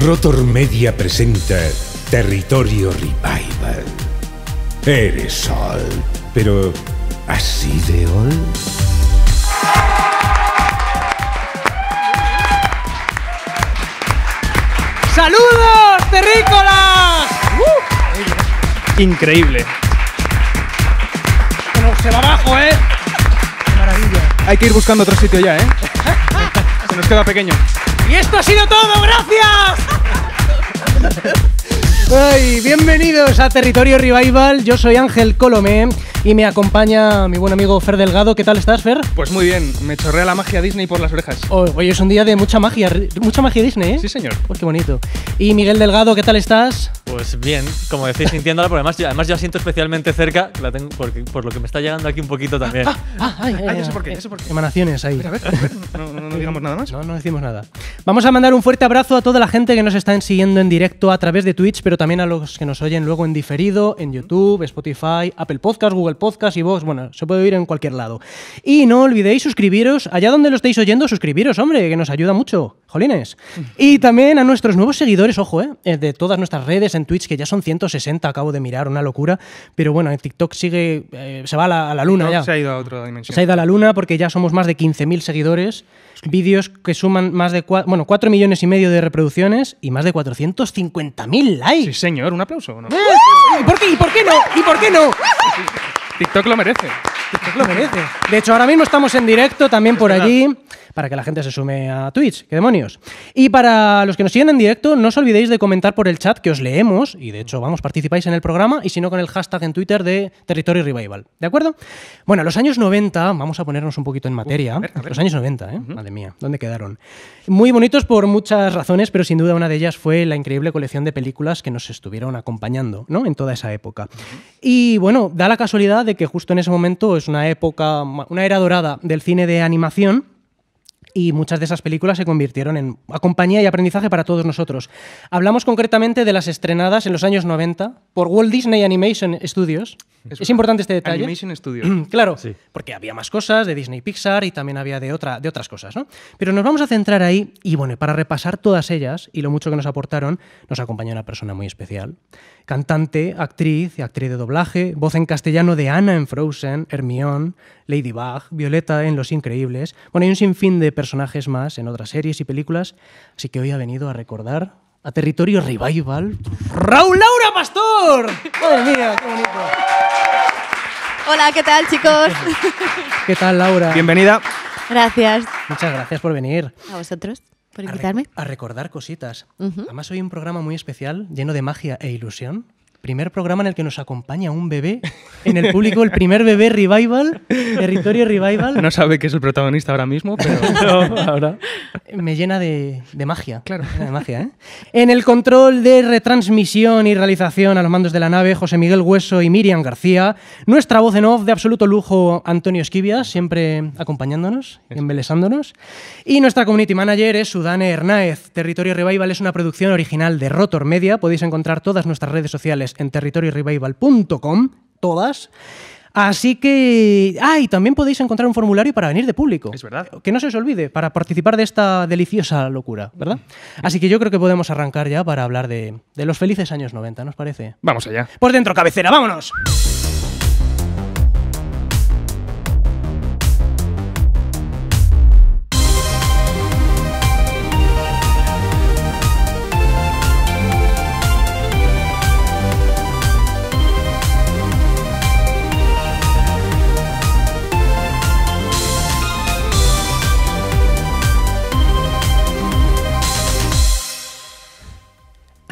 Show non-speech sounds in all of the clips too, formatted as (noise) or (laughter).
Rotor Media presenta Territorio Revival. Eres Sol, pero así de hoy. ¡Saludos, terrícolas! ¡Uh! Increíble. se va abajo, ¿eh? maravilla. Hay que ir buscando otro sitio ya, ¿eh? (laughs) se nos queda pequeño. Y esto ha sido todo, gracias. Ay, bienvenidos a Territorio Revival. Yo soy Ángel Colomé y me acompaña mi buen amigo Fer Delgado. ¿Qué tal estás, Fer? Pues muy bien, me chorrea la magia Disney por las orejas. Oh, hoy es un día de mucha magia, mucha magia Disney, ¿eh? Sí, señor. Pues qué bonito. Y Miguel Delgado, ¿qué tal estás? Pues bien, como decís, sintiéndola, porque además yo, además siento especialmente cerca, la tengo por lo que me está llegando aquí un poquito también. Ah, ah, ah, ¡Ay, ah, sé por qué, Eso por qué. Emanaciones ahí. A a ver. No, digamos nada más. No, no decimos nada. Vamos a mandar un fuerte abrazo a toda la gente que nos está siguiendo en directo a través de Twitch, pero también a los que nos oyen luego en diferido, en YouTube, Spotify, Apple Podcasts Google Podcasts y Vox. Bueno, se puede oír en cualquier lado. Y no olvidéis suscribiros, allá donde lo estéis oyendo, suscribiros, hombre, que nos ayuda mucho. Jolines. Y también a nuestros nuevos seguidores, ojo, eh, eh, de todas nuestras redes en Twitch, que ya son 160, acabo de mirar, una locura. Pero bueno, en TikTok sigue, eh, se va a la, luna ya. Se ha ido a otra dimensión. Se ha ido a la luna porque ya somos más de 15.000 seguidores, vídeos que suman más de 4, bueno, 4 millones y medio de reproducciones y más de 450.000 likes. Sí, señor, un aplauso. No? ¡Ah! ¿Y por qué? no? ¿Y por qué no? TikTok lo merece. TikTok lo merece. De hecho, ahora mismo estamos en directo también por allí para que la gente se sume a Twitch. ¡Qué demonios! Y para los que nos siguen en directo, no os olvidéis de comentar por el chat que os leemos y de hecho, vamos, participáis en el programa y si no, con el hashtag en Twitter de Territory Revival. ¿De acuerdo? Bueno, los años 90, vamos a ponernos un poquito en materia. Los años 90, ¿eh? Madre mía, ¿dónde quedaron? Muy bonitos por muchas razones, pero sin duda una de ellas fue la increíble colección de películas que nos estuvieron acompañando, ¿no? En toda esa época. Y bueno, da la casualidad de que justo en ese momento es una época, una era dorada del cine de animación y muchas de esas películas se convirtieron en compañía y aprendizaje para todos nosotros. Hablamos concretamente de las estrenadas en los años 90 por Walt Disney Animation Studios. Es, importante este detalle. Animation Studios. (clears throat) claro, porque había más cosas de Disney Pixar y también había de, otra, de otras cosas. Pero nos vamos a centrar ahí y bueno, para repasar todas ellas y lo mucho que nos aportaron, nos acompaña una persona muy especial. Cantante, actriz, y actriz de doblaje, voz en castellano de Ana en Frozen, Hermione, Ladybug, Violeta en Los Increíbles. Bueno, hay un sinfín de personajes más en otras series y películas, así que hoy ha venido a recordar a Territorio Revival Raúl Laura Pastor. Madre mía, qué bonito. Hola, ¿qué tal, chicos? ¿Qué tal, Laura? Bienvenida. Gracias. Muchas gracias por venir. A vosotros por invitarme. A, recordar cositas. Además, hoy un programa muy especial, lleno de magia e ilusión primer programa en el que nos acompaña un bebé en el público, el primer bebé revival, territorio revival. No sabe que es el protagonista ahora mismo, pero (laughs) ahora. Me llena de, magia. Claro. De magia, ¿eh? En el control de retransmisión y realización a los mandos de la nave, José Miguel Hueso y Miriam García. Nuestra voz en off de absoluto lujo, Antonio Esquivia, siempre acompañándonos, embelesándonos. Y nuestra community manager es Sudane Hernáez. Territorio Revival es una producción original de Rotor Media. Podéis encontrar todas nuestras redes sociales en territoriorevival.com todas. Así que. ay ah, también podéis encontrar un formulario para venir de público. Es verdad. Que no se os olvide, para participar de esta deliciosa locura, ¿verdad? Mm. Así que yo creo que podemos arrancar ya para hablar de, de los felices años 90, ¿nos parece? Vamos allá. Pues dentro, cabecera, vámonos.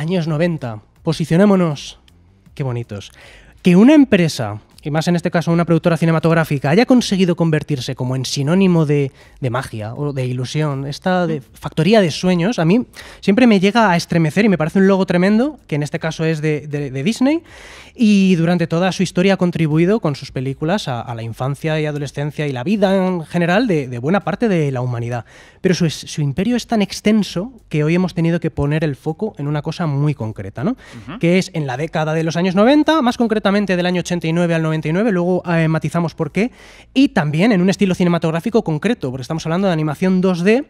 años 90. Posicionémonos. Qué bonitos. Que una empresa y más en este caso una productora cinematográfica, haya conseguido convertirse como en sinónimo de, magia o de ilusión, esta mm. factoría de sueños, a mí siempre me llega a estremecer y me parece un logo tremendo, que en este caso es de, Disney, y durante toda su historia ha contribuido con sus películas a, la infancia y adolescencia y la vida en general de, buena parte de la humanidad. Pero su, su, imperio es tan extenso que hoy hemos tenido que poner el foco en una cosa muy concreta, ¿no? Que es en la década de los años 90, más concretamente del año 89 al 90, luego eh, matizamos por qué, y también en un estilo cinematográfico concreto, porque estamos hablando de animación 2D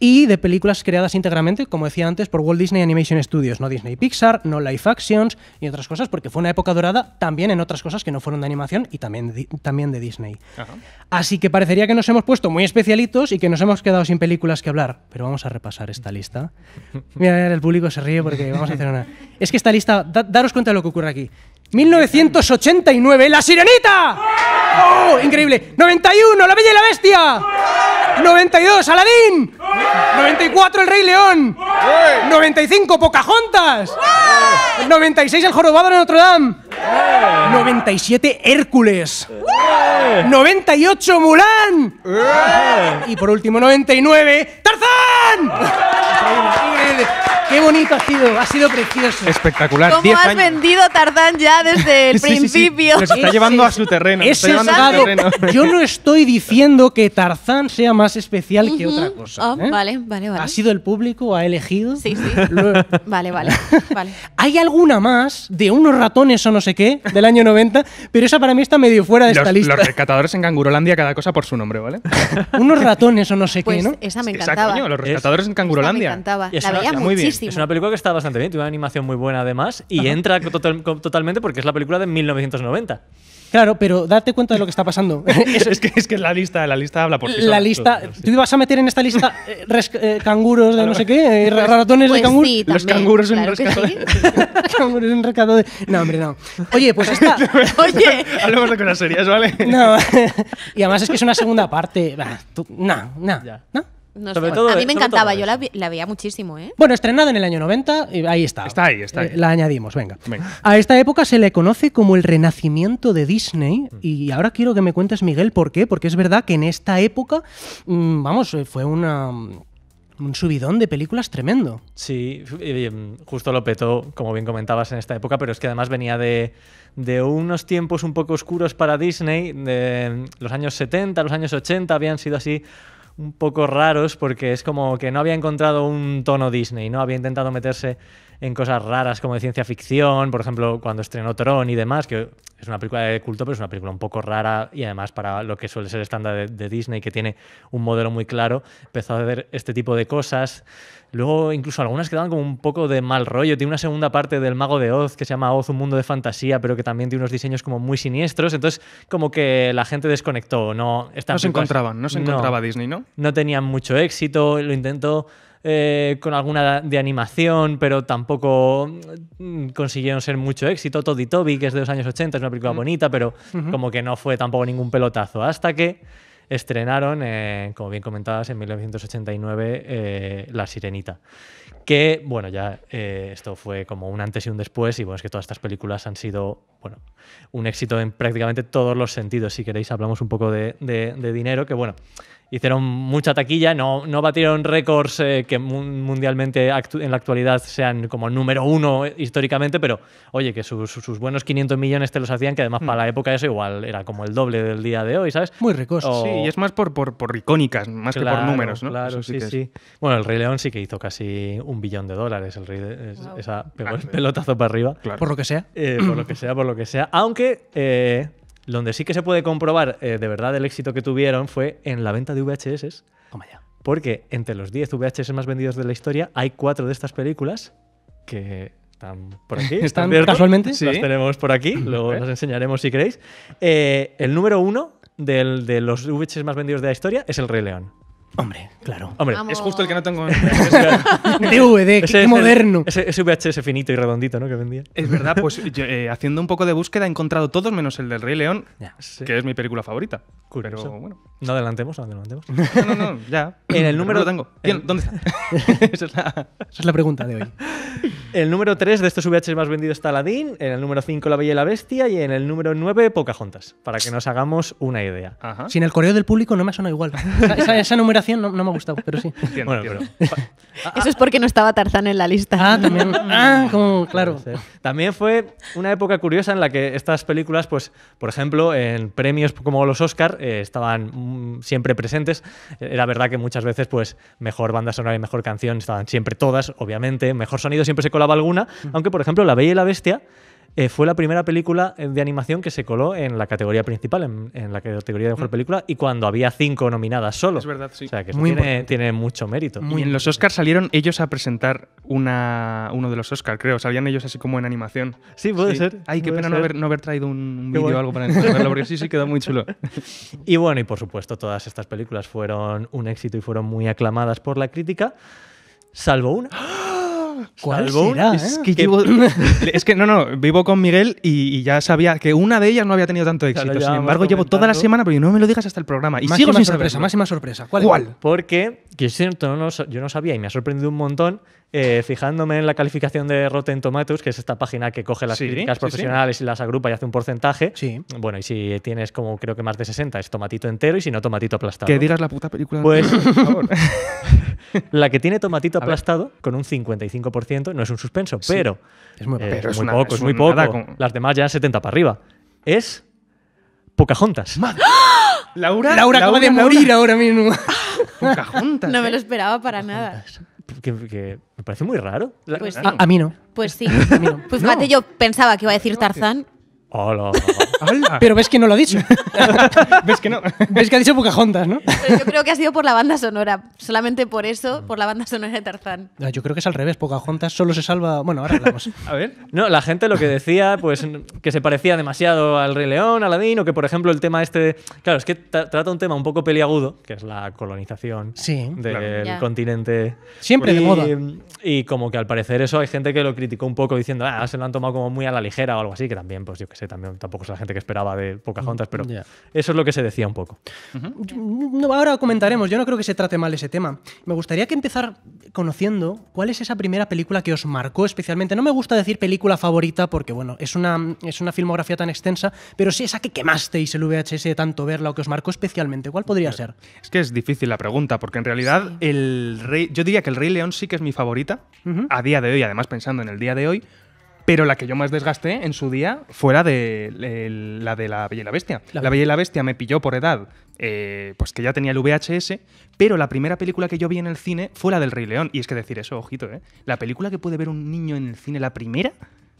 y de películas creadas íntegramente, como decía antes, por Walt Disney Animation Studios, no Disney Pixar, no Life Actions y otras cosas, porque fue una época dorada también en otras cosas que no fueron de animación y también de, también de Disney. Así que parecería que nos hemos puesto muy especialitos y que nos hemos quedado sin películas que hablar, pero vamos a repasar esta lista. (laughs) Mira, el público se ríe porque vamos a hacer una... Es que esta lista, daros cuenta de lo que ocurre aquí. 1989, La Sirenita. ¡Oh, increíble! 91, La Bella y la Bestia. 92, Aladín. 94, El Rey León. 95, Pocahontas. 96, El Jorobado de Notre Dame. 97 eh. Hércules. 98 eh. Mulan. Eh. Y por último 99 Tarzán. Qué bonito ha sido, ha sido precioso. Espectacular. ¿Cómo has vendido Tarzán ya desde el principio? está llevando a su terreno. está (laughs) Yo no estoy diciendo que Tarzán sea más especial que otra cosa. Ah, vale, vale, vale. Ha sido el público, ha elegido. Sí, sí. Vale, vale, (laughs) vale. ¿Hay alguna más de unos ratones o no qué, del año 90, pero esa para mí está medio fuera de esta lista. Los rescatadores en Cangurolandia, cada cosa por su nombre, ¿vale? (laughs) Unos ratones o no sé qué, pues ¿no? Esa me encantaba. coño, los rescatadores en Cangurolandia. Me encantaba. la veía muy muchísimo. Bien. Es una película que está bastante bien, tiene una animación muy buena además, y entra totalmente porque es la película de 1990. Claro, pero date cuenta de lo que está pasando. (laughs) es, que, es la lista, la lista habla por sí La lista. ¿Tú ibas a meter en esta lista eh, eh, canguros de no sé qué? Eh, pues ratones de pues canguros. Sí, los canguros son. en rescate. Los canguros en rescate. (laughs) No, hombre, no. Oye, pues esta. (laughs) Oye. Hablemos de cosas serias, ¿vale? No. y además es que es una segunda parte. No, no, nah. ¿No? a mí me encantaba, yo la, veía muchísimo. ¿eh? Bueno, estrenada en el año 90, y ahí está. Está ahí, está ahí. Eh, la añadimos, venga. A esta época se le conoce como el renacimiento de Disney y ahora quiero que me cuentes, Miguel, por qué. Porque es verdad que en esta época, mm, vamos, eh, fue una mm, un subidón de películas tremendo. Sí, mm, justo lo petó, como bien comentabas, en esta época, pero es que además venía de, de unos tiempos un poco oscuros para Disney, de los años 70, los años 80 habían sido así un poco raros porque es como que no había encontrado un tono Disney, ¿no? Había intentado meterse en cosas raras como de ciencia ficción, por ejemplo, cuando estrenó Tron y demás, que es una película de culto, pero es una película un poco rara y además para lo que suele ser estándar de, Disney, que tiene un modelo muy claro, empezó a ver este tipo de cosas. Luego incluso algunas quedaban como un poco de mal rollo. Tiene una segunda parte del Mago de Oz que se llama Oz, un mundo de fantasía, pero que también tiene unos diseños como muy siniestros. Entonces como que la gente desconectó. No, no se encontraban, no se encontraba Disney, ¿no? No tenían mucho éxito, lo intentó eh, con alguna de animación, pero tampoco mm, consiguieron ser mucho éxito. Toddy Toby, que es de los años 80, es una película bonita, pero como que no fue tampoco ningún pelotazo. Hasta que estrenaron, eh, como bien comentabas, en 1989 eh, La Sirenita. Que, bueno, ya esto fue como un antes y un después, y bueno, es que todas estas películas han sido, bueno, un éxito en prácticamente todos los sentidos. Si queréis, hablamos un poco de, de dinero, que bueno, hicieron mucha taquilla, no, no batieron récords eh, que mundialmente en la actualidad sean como número uno históricamente, pero oye, que sus, buenos 500 millones te los hacían, que además mm. para la época eso igual era como el doble del día de hoy, ¿sabes? Muy récords, Sí, y es más por, por, por icónicas, más que por números, ¿no? Claro, sí, sí, Bueno, el Rey León sí que hizo casi un billón de dólares, el Rey esa, pelotazo para arriba. Por lo que sea. Eh, por lo que sea, por lo que sea. Aunque... Eh, donde sí que se puede comprobar eh, de verdad el éxito que tuvieron fue en la venta de VHS. ya. Porque entre los 10 VHS más vendidos de la historia hay cuatro de estas películas que están por aquí. (laughs) ¿Están, casualmente? Sí. Las tenemos por aquí, luego las enseñaremos si queréis. Eh, el número uno de los VHS más vendidos de la historia es El Rey León. Hombre, claro. Hombre, es justo el que no tengo (laughs) DVD, qué moderno. Ese, ese, VHS finito y redondito, ¿no? Que vendía. Es verdad, pues eh, haciendo un poco de búsqueda he encontrado todos menos el del Rey León, que es mi película favorita. Pero bueno. No adelantemos, no adelantemos. No, no, no, ya. (laughs) En el número. Lo tengo. ¿Quién? ¿Dónde está? (laughs) esa, es la... pregunta de hoy. El número 3 de estos VHS más vendidos está Aladdin, en el número 5 La Bella y la Bestia y en el número 9 Pocahontas, para que nos hagamos una idea. Sin el correo del público no me suena igual. número no, me ha gustado, pero sí. (laughs) Ah, Eso es porque no estaba Tarzán en la lista. Ah, también. (laughs) Ah, claro. También fue una época curiosa en la que estas películas, pues, por ejemplo, en premios como los Oscar, eh, estaban mm, siempre presentes. Era verdad que muchas veces, pues, mejor banda sonora y mejor canción estaban siempre todas, obviamente. Mejor sonido siempre se colaba alguna. Mm. Aunque, por ejemplo, La Bella y la Bestia eh, fue la primera película eh, de animación que se coló en la categoría principal, en, la categoría de mejor mm. película, y cuando había cinco nominadas solo. Es verdad, sí. O sea, que tiene, mucho mérito. y en los Oscars salieron ellos a presentar una, uno de los Oscars, creo. Salían ellos así como en animación. Sí, puede ser. Ay, qué pena No, haber, traído un vídeo o algo para entenderlo. porque sí, sí quedó muy chulo. (laughs) y bueno, y por supuesto, todas estas películas fueron un éxito y fueron muy aclamadas por la crítica, salvo una. ¡Ah! ¿Cuál es, eh? que (laughs) (laughs) es, que no, no, vivo con Miguel y, ya sabía que una de ellas no había tenido tanto éxito. Sin embargo, llevo toda la semana, pero no me lo digas hasta el programa. Y, sigo sin sorpresa, máxima sorpresa. ¿Cuál? Porque, que yo no sabía y me ha sorprendido un montón eh, fijándome en la calificación de Rotten Tomatoes, que es esta página que coge las críticas profesionales y las agrupa y hace un porcentaje. Bueno, y si tienes como creo que más de 60 es tomatito entero y si no tomatito aplastado. Que digas la puta película. Pues, (laughs) por favor. la que tiene tomatito aplastado con un 55 no es un suspenso, pero es muy, eh, poco, es, muy poco. Las demás ya 70 para arriba. Es Pocahontas. juntas (gasps) Laura, acaba de morir ahora mismo. (laughs) Pocahontas. No me ¿eh? lo esperaba para nada. me parece muy raro. Pues a, mí no. Pues sí. (laughs) Pues yo pensaba que iba a decir Tarzán. Hola. Pero ves que no lo ha dicho. (laughs) ves que no. Ves que ha dicho Pocahontas, ¿no? yo creo que ha sido por la banda sonora. Solamente por eso, por la banda sonora de Tarzán. Ah, yo creo que es al revés. Pocahontas solo se salva. Bueno, ahora hablamos. a ver. No, la gente lo que decía, pues que se parecía demasiado al Rey León, Aladín, o que por ejemplo el tema este. Claro, es que trata un tema un poco peliagudo, que es la colonización del continente. Siempre y, de moda. Y como que al parecer eso hay gente que lo criticó un poco diciendo, ah, se lo han tomado como muy a la ligera o algo así, que también, pues yo qué también, tampoco es la gente que esperaba de pocas Pocahontas, pero eso es lo que se decía un poco. ahora comentaremos, yo no creo que se trate mal ese tema. Me gustaría que empezar conociendo cuál es esa primera película que os marcó especialmente. No me gusta decir película favorita porque, bueno, es una, es una filmografía tan extensa, pero sí esa que quemasteis el VHS tanto verla o que os marcó especialmente. ¿Cuál podría ser? Es que es difícil la pregunta, porque en realidad el Rey, yo diría que el Rey León sí que es mi favorita a día de hoy, además pensando en el día de hoy pero la que yo más desgasté en su día fue la de, la, de la Bella y la Bestia. La, Bella y la Bestia me pilló por edad, eh, pues que ya tenía el VHS, pero la primera película que yo vi en el cine fue la del Rey León. Y es que decir eso, ojito, ¿eh? La película que puede ver un niño en el cine, la primera,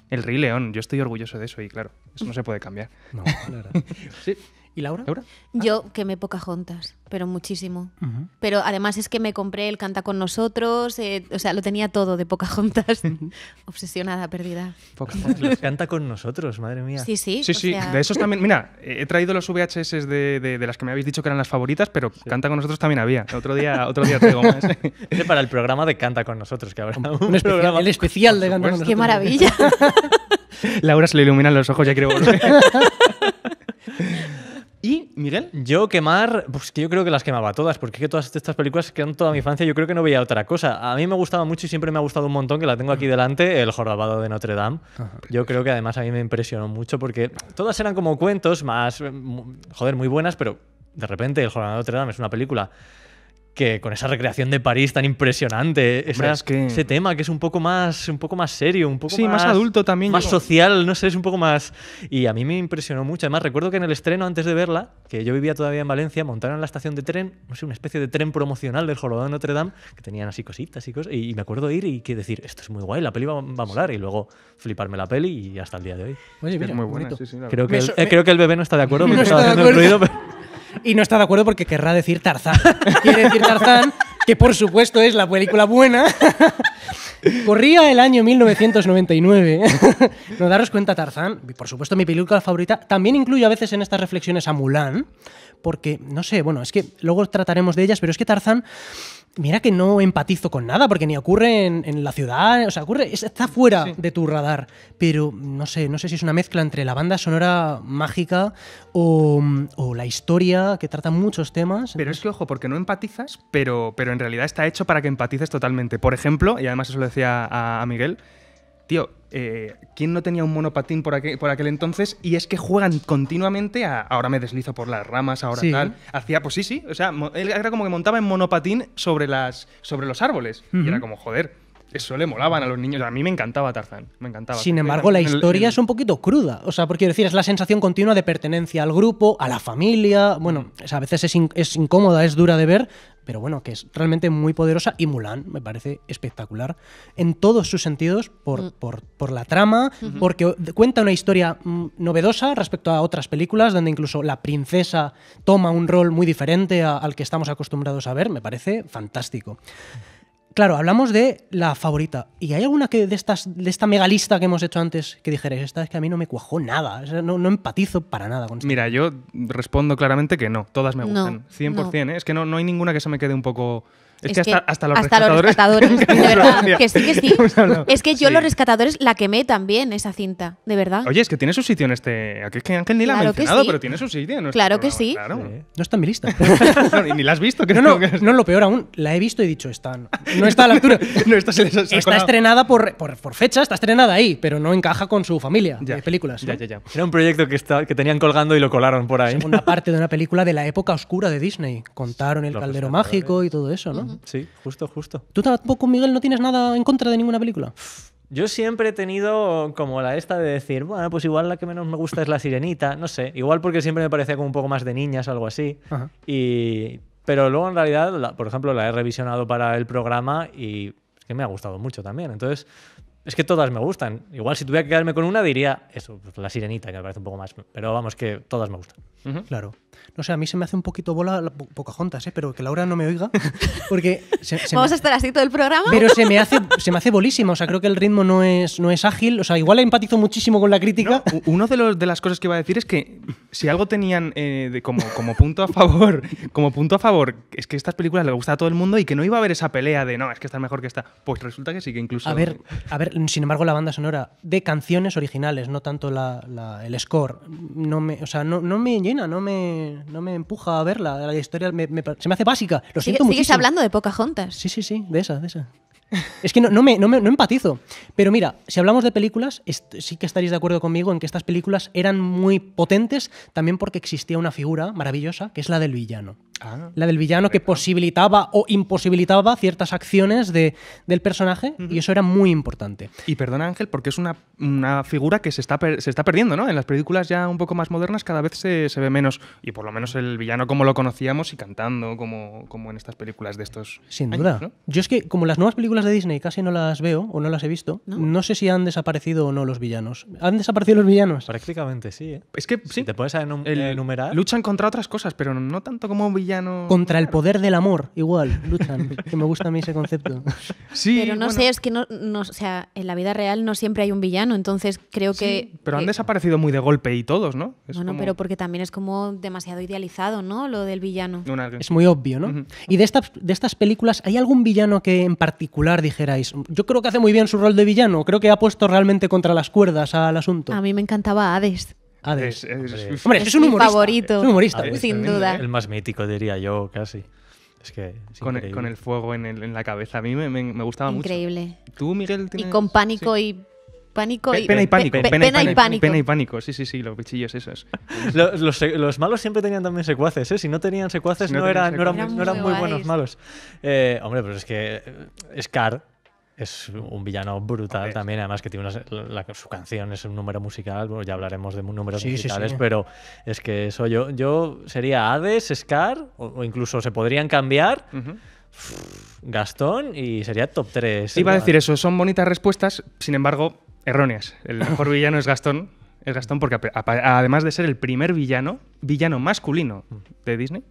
el Rey León. Yo estoy orgulloso de eso y claro, eso no se puede cambiar. No, (laughs) sí. ¿Y Laura? Ah. Yo quemé Pocahontas, pero muchísimo. Pero además es que me compré el Canta con nosotros, eh, o sea, lo tenía todo de Pocahontas. (laughs) Obsesionada, perdida. Pocahontas, canta con nosotros, madre mía. Sí, sí. Sí, sí, de esos también. Mira, he traído los VHS de, las que me habéis dicho que eran las favoritas, pero Canta con nosotros también había. Otro día, otro día traigo más. (laughs) Este para el programa de Canta con nosotros, que habrá un, especial, programa. especial de Canta con nosotros. ¡Qué maravilla! (laughs) Laura se le iluminan los ojos, ya quiero volver. ¿Y Miguel? Yo quemar, pues que yo creo que las quemaba todas, porque todas estas películas que eran toda mi infancia, yo creo que no veía otra cosa. A mí me gustaba mucho y siempre me ha gustado un montón, que la tengo aquí delante, El Jorobado de Notre Dame. Yo creo que además a mí me impresionó mucho, porque todas eran como cuentos más, eh, joder, muy buenas, pero de repente El Jorobado de Notre Dame es una película que con esa recreación de París tan impresionante, ese tema que es un poco más, un poco más serio, un poco sí, más, adulto también, más social, no sé, es un poco más y a mí me impresionó mucho. Además recuerdo que en el estreno antes de verla, que yo vivía todavía en Valencia, montaron la estación de tren, no sé, una especie de tren promocional del jorobado de Notre Dame que tenían así cositas y cosas y, me acuerdo ir y que decir esto es muy guay, la peli va, a molar y luego fliparme la peli y hasta el día de hoy. muy bonito creo, que el, eh, creo que el bebé no está de acuerdo, (laughs) no está haciendo el Ruido, pero y no está de acuerdo porque querrá decir Tarzán. Quiere decir Tarzán, que por supuesto es la película buena. Corría el año 1999. no daros cuenta, Tarzán. Por supuesto, mi película favorita. También incluyo a veces en estas reflexiones a Mulan, porque, no sé, bueno, es que luego trataremos de ellas, pero es que Tarzán mira que no empatizo con nada, porque ni ocurre en, la ciudad, o sea, ocurre, está fuera de tu radar. Pero no sé, no sé si es una mezcla entre la banda sonora mágica o, la historia, que trata muchos temas. Pero es que, ojo, porque no empatizas, pero, pero en realidad está hecho para que empatices totalmente. Por ejemplo, y además eso lo decía a Miguel, tío, eh, ¿quién no tenía un monopatín por aquel, entonces? Y es que juegan continuamente a ahora me deslizo por las ramas, ahora tal. Hacía, pues sí, sí. O sea, él era como que montaba en monopatín sobre, las, sobre los árboles. Y era como, joder eso le molaban a los niños. A mí me encantaba Tarzán, me encantaba. Sin embargo, la historia es un poquito cruda. O sea, porque quiero decir, es la sensación continua de pertenencia al grupo, a la familia. Bueno, a veces es, incómoda, es dura de ver, pero bueno, que es realmente muy poderosa. Y Mulan me parece espectacular en todos sus sentidos, por, mm. por, la trama, porque cuenta una historia mm, novedosa respecto a otras películas, donde incluso la princesa toma un rol muy diferente al que estamos acostumbrados a ver. Me parece fantástico claro, hablamos de la favorita. ¿Y hay alguna que de, estas, de esta mega lista que hemos hecho antes que dijerais, esta es que a mí no me cuajó nada? no, empatizo para nada con Mira, yo respondo claramente que no, todas me gustan, 100%. ¿eh? Es que no, no hay ninguna que se me quede un poco es, que, hasta, los rescatadores. de (laughs) verdad, que sí, que sí. (laughs) Es que yo los rescatadores la quemé también, esa cinta, de verdad. Oye, es que tiene su sitio en este. Aquí es que Ángel ni la ha mencionado, pero tiene su sitio. claro que sí. No está en mi lista. (laughs) ni la has visto. No, no, no, lo peor aún, la he visto y he dicho, está. No, está a la altura. no, está está estrenada por, por, fecha, está estrenada ahí, pero no encaja con su familia de películas. Ya, Era un proyecto que, está, que tenían colgando y lo colaron por ahí. Segunda parte de una película de la época oscura de Disney. Contaron el caldero mágico y todo eso, ¿no? Sí, justo, justo. ¿Tú tampoco, Miguel, no tienes nada en contra de ninguna película? Yo siempre he tenido como la esta de decir, bueno, pues igual la que menos me gusta es la sirenita, no sé, igual porque siempre me parecía como un poco más de niñas o algo así. Y, pero luego en realidad, por ejemplo, la he revisionado para el programa y es que me ha gustado mucho también. Entonces, es que todas me gustan. Igual si tuviera que quedarme con una, diría eso, pues, la sirenita, que me parece un poco más. Pero vamos, que todas me gustan. Claro. No sé, a mí se me hace un poquito bola la juntas ¿eh? pero que Laura no me oiga. (laughs) Porque Vamos a estar así todo el programa. Pero se me hace, se me hace bolísima. O sea, creo que el ritmo no es, no es ágil. O sea, igual empatizo muchísimo con la crítica. uno de, los, de las cosas que iba a decir es que si algo tenían eh, como, como punto a favor, como punto a favor, es que estas películas le gusta a todo el mundo y que no iba a haber esa pelea de no, es que esta es mejor que esta. Pues resulta que sí, que incluso. A ver, a ver sin embargo, la banda sonora de canciones originales, no tanto el score, no me, o sea, no, me llena, no me, me empuja a verla. La historia se me hace básica. Lo siento ¿Sigues hablando de Pocahontas? Sí, sí, sí, de esa, de esa. Es que no, me, no, empatizo. Pero mira, si hablamos de películas, sí que estaréis de acuerdo conmigo en que estas películas eran muy potentes también porque existía una figura maravillosa que es la del villano. Ah. la del villano que posibilitaba o imposibilitaba ciertas acciones de, del personaje y eso era muy importante. Y perdona Ángel, porque es una, una figura que se está, se está perdiendo, ¿no? En las películas ya un poco más modernas cada vez se, se, ve menos, y por lo menos el villano como lo conocíamos y cantando como, como en estas películas de estos... Sin duda. Yo es que como las nuevas películas de Disney casi no las veo o no las he visto, no, sé si han desaparecido o no los villanos. ¿Han desaparecido los villanos? Prácticamente sí. ¿eh? Es que si sí. te puedes enumerar. luchan contra otras cosas, pero no tanto como villanos contra el poder del amor, igual, luchan. que me gusta a mí ese concepto. (laughs) Sí, pero no sé, es que no, sea, en la vida real no siempre hay un villano, entonces creo que. Pero han desaparecido muy de golpe y todos, ¿no? bueno, pero porque también es como demasiado idealizado, ¿no? Lo del villano. Es muy obvio, ¿no? Y de estas, de estas películas, ¿hay algún villano que en particular dijerais? Yo creo que hace muy bien su rol de villano, creo que ha puesto realmente contra las cuerdas al asunto. A mí me encantaba Hades. (laughs) Es, un humorista. Favorito. sin duda. El más mítico, diría yo, casi. Es que con, el, fuego en, la cabeza. A mí me, gustaba mucho. Increíble. Tú, Miguel, Y con pánico y pánico y pena y pánico, pena, y pánico. sí, sí, sí, los bichillos esos. (laughs) los, malos siempre tenían también secuaces, ¿eh? Si no tenían secuaces, no, eran, muy, buenos malos. Eh, hombre, pero es que eh, Scar es un villano brutal también, además que tiene su canción es un número musical, bueno, ya hablaremos de números musicales, pero es que eso yo, yo sería Hades, Scar, o, incluso se podrían cambiar. Gastón y sería top 3. Iba a decir eso, son bonitas respuestas, sin embargo, erróneas. El mejor (laughs) villano es Gastón, es Gastón porque además de ser el primer villano, villano masculino de Disney,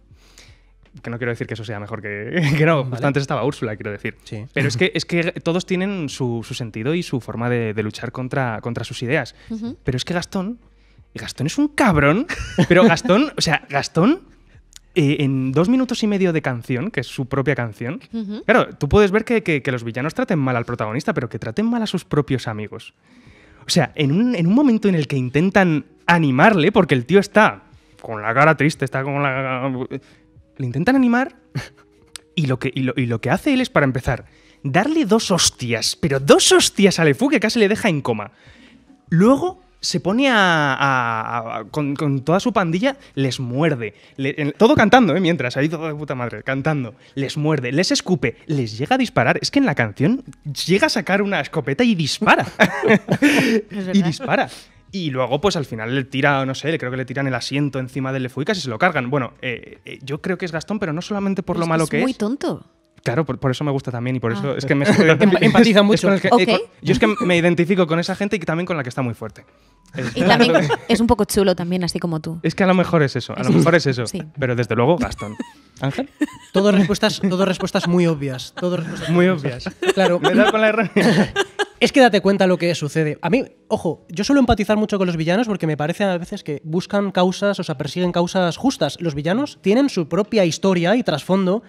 que no quiero decir que eso sea mejor que, (laughs) que no, antes estaba Úrsula, quiero decir. Pero es que, (laughs) es que todos tienen su, sentido y su forma de, luchar contra, contra sus ideas. Pero es que Gastón, Gastón es un cabrón, pero Gastón, o sea, Gastón eh, en dos minutos y medio de canción, que es su propia canción, claro, tú puedes ver que, los villanos traten mal al protagonista, pero que traten mal a sus propios amigos. O sea, en un, en un momento en el que intentan animarle, porque el tío está con la cara triste, está con la le intentan animar y lo que, lo, que hace él es, para empezar, darle dos hostias, pero dos hostias a Lefou que casi le deja en coma. Luego se pone a, con, toda su pandilla, les muerde. todo cantando, ¿eh? Mientras, ahí todo de puta madre, cantando. Les muerde, les escupe, les llega a disparar. Es que en la canción llega a sacar una escopeta y dispara. (laughs) y dispara. Y luego, pues al final le tira, no sé, creo que le tiran el asiento encima del Lefuicas y se lo cargan. Bueno, eh, eh, yo creo que es Gastón, pero no solamente por lo malo que es. Es muy tonto. Claro, por, eso me gusta también y por ah, eso es pues que me (laughs) empatiza mucho. Eh, yo es que me identifico con esa gente y también con la que está muy fuerte. Y también es un poco chulo también, así como tú. Es que a lo mejor es eso, a lo mejor es eso. Pero desde luego, Gastón. Ángel. Todas respuestas, todo respuestas muy obvias. muy obvias. Claro. Me da con la herramienta. (laughs) Es que date cuenta lo que sucede. A mí, ojo, yo suelo empatizar mucho con los villanos porque me parece a veces que buscan causas, o sea, persiguen causas justas. Los villanos tienen su propia historia y trasfondo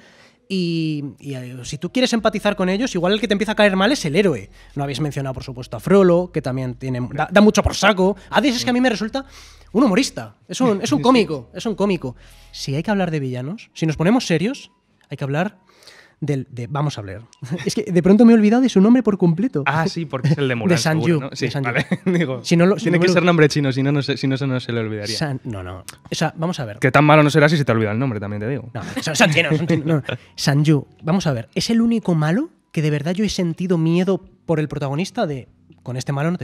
y, eh, si tú quieres empatizar con ellos, igual el que te empieza a caer mal es el héroe. No habéis mencionado, por supuesto, a Frollo, que también tiene, da, mucho por saco. Hades es que a mí me resulta un humorista, es un, es un cómico, es un cómico. Si hay que hablar de villanos, si nos ponemos serios, hay que hablar del, de, vamos a hablar. (laughs) es que de pronto me he olvidado de su nombre por completo. Ah, sí, porque es el de Mulan. de Sanju. Sí, Digo, tiene que ser nombre chino, si no, no si no, se le olvidaría. No, no. O sea, vamos a ver. Que tan malo no será si se te olvida el nombre, también te digo. No, son, Sanju, vamos a ver. ¿Es el único malo que de verdad yo he sentido miedo por el protagonista de con este malo no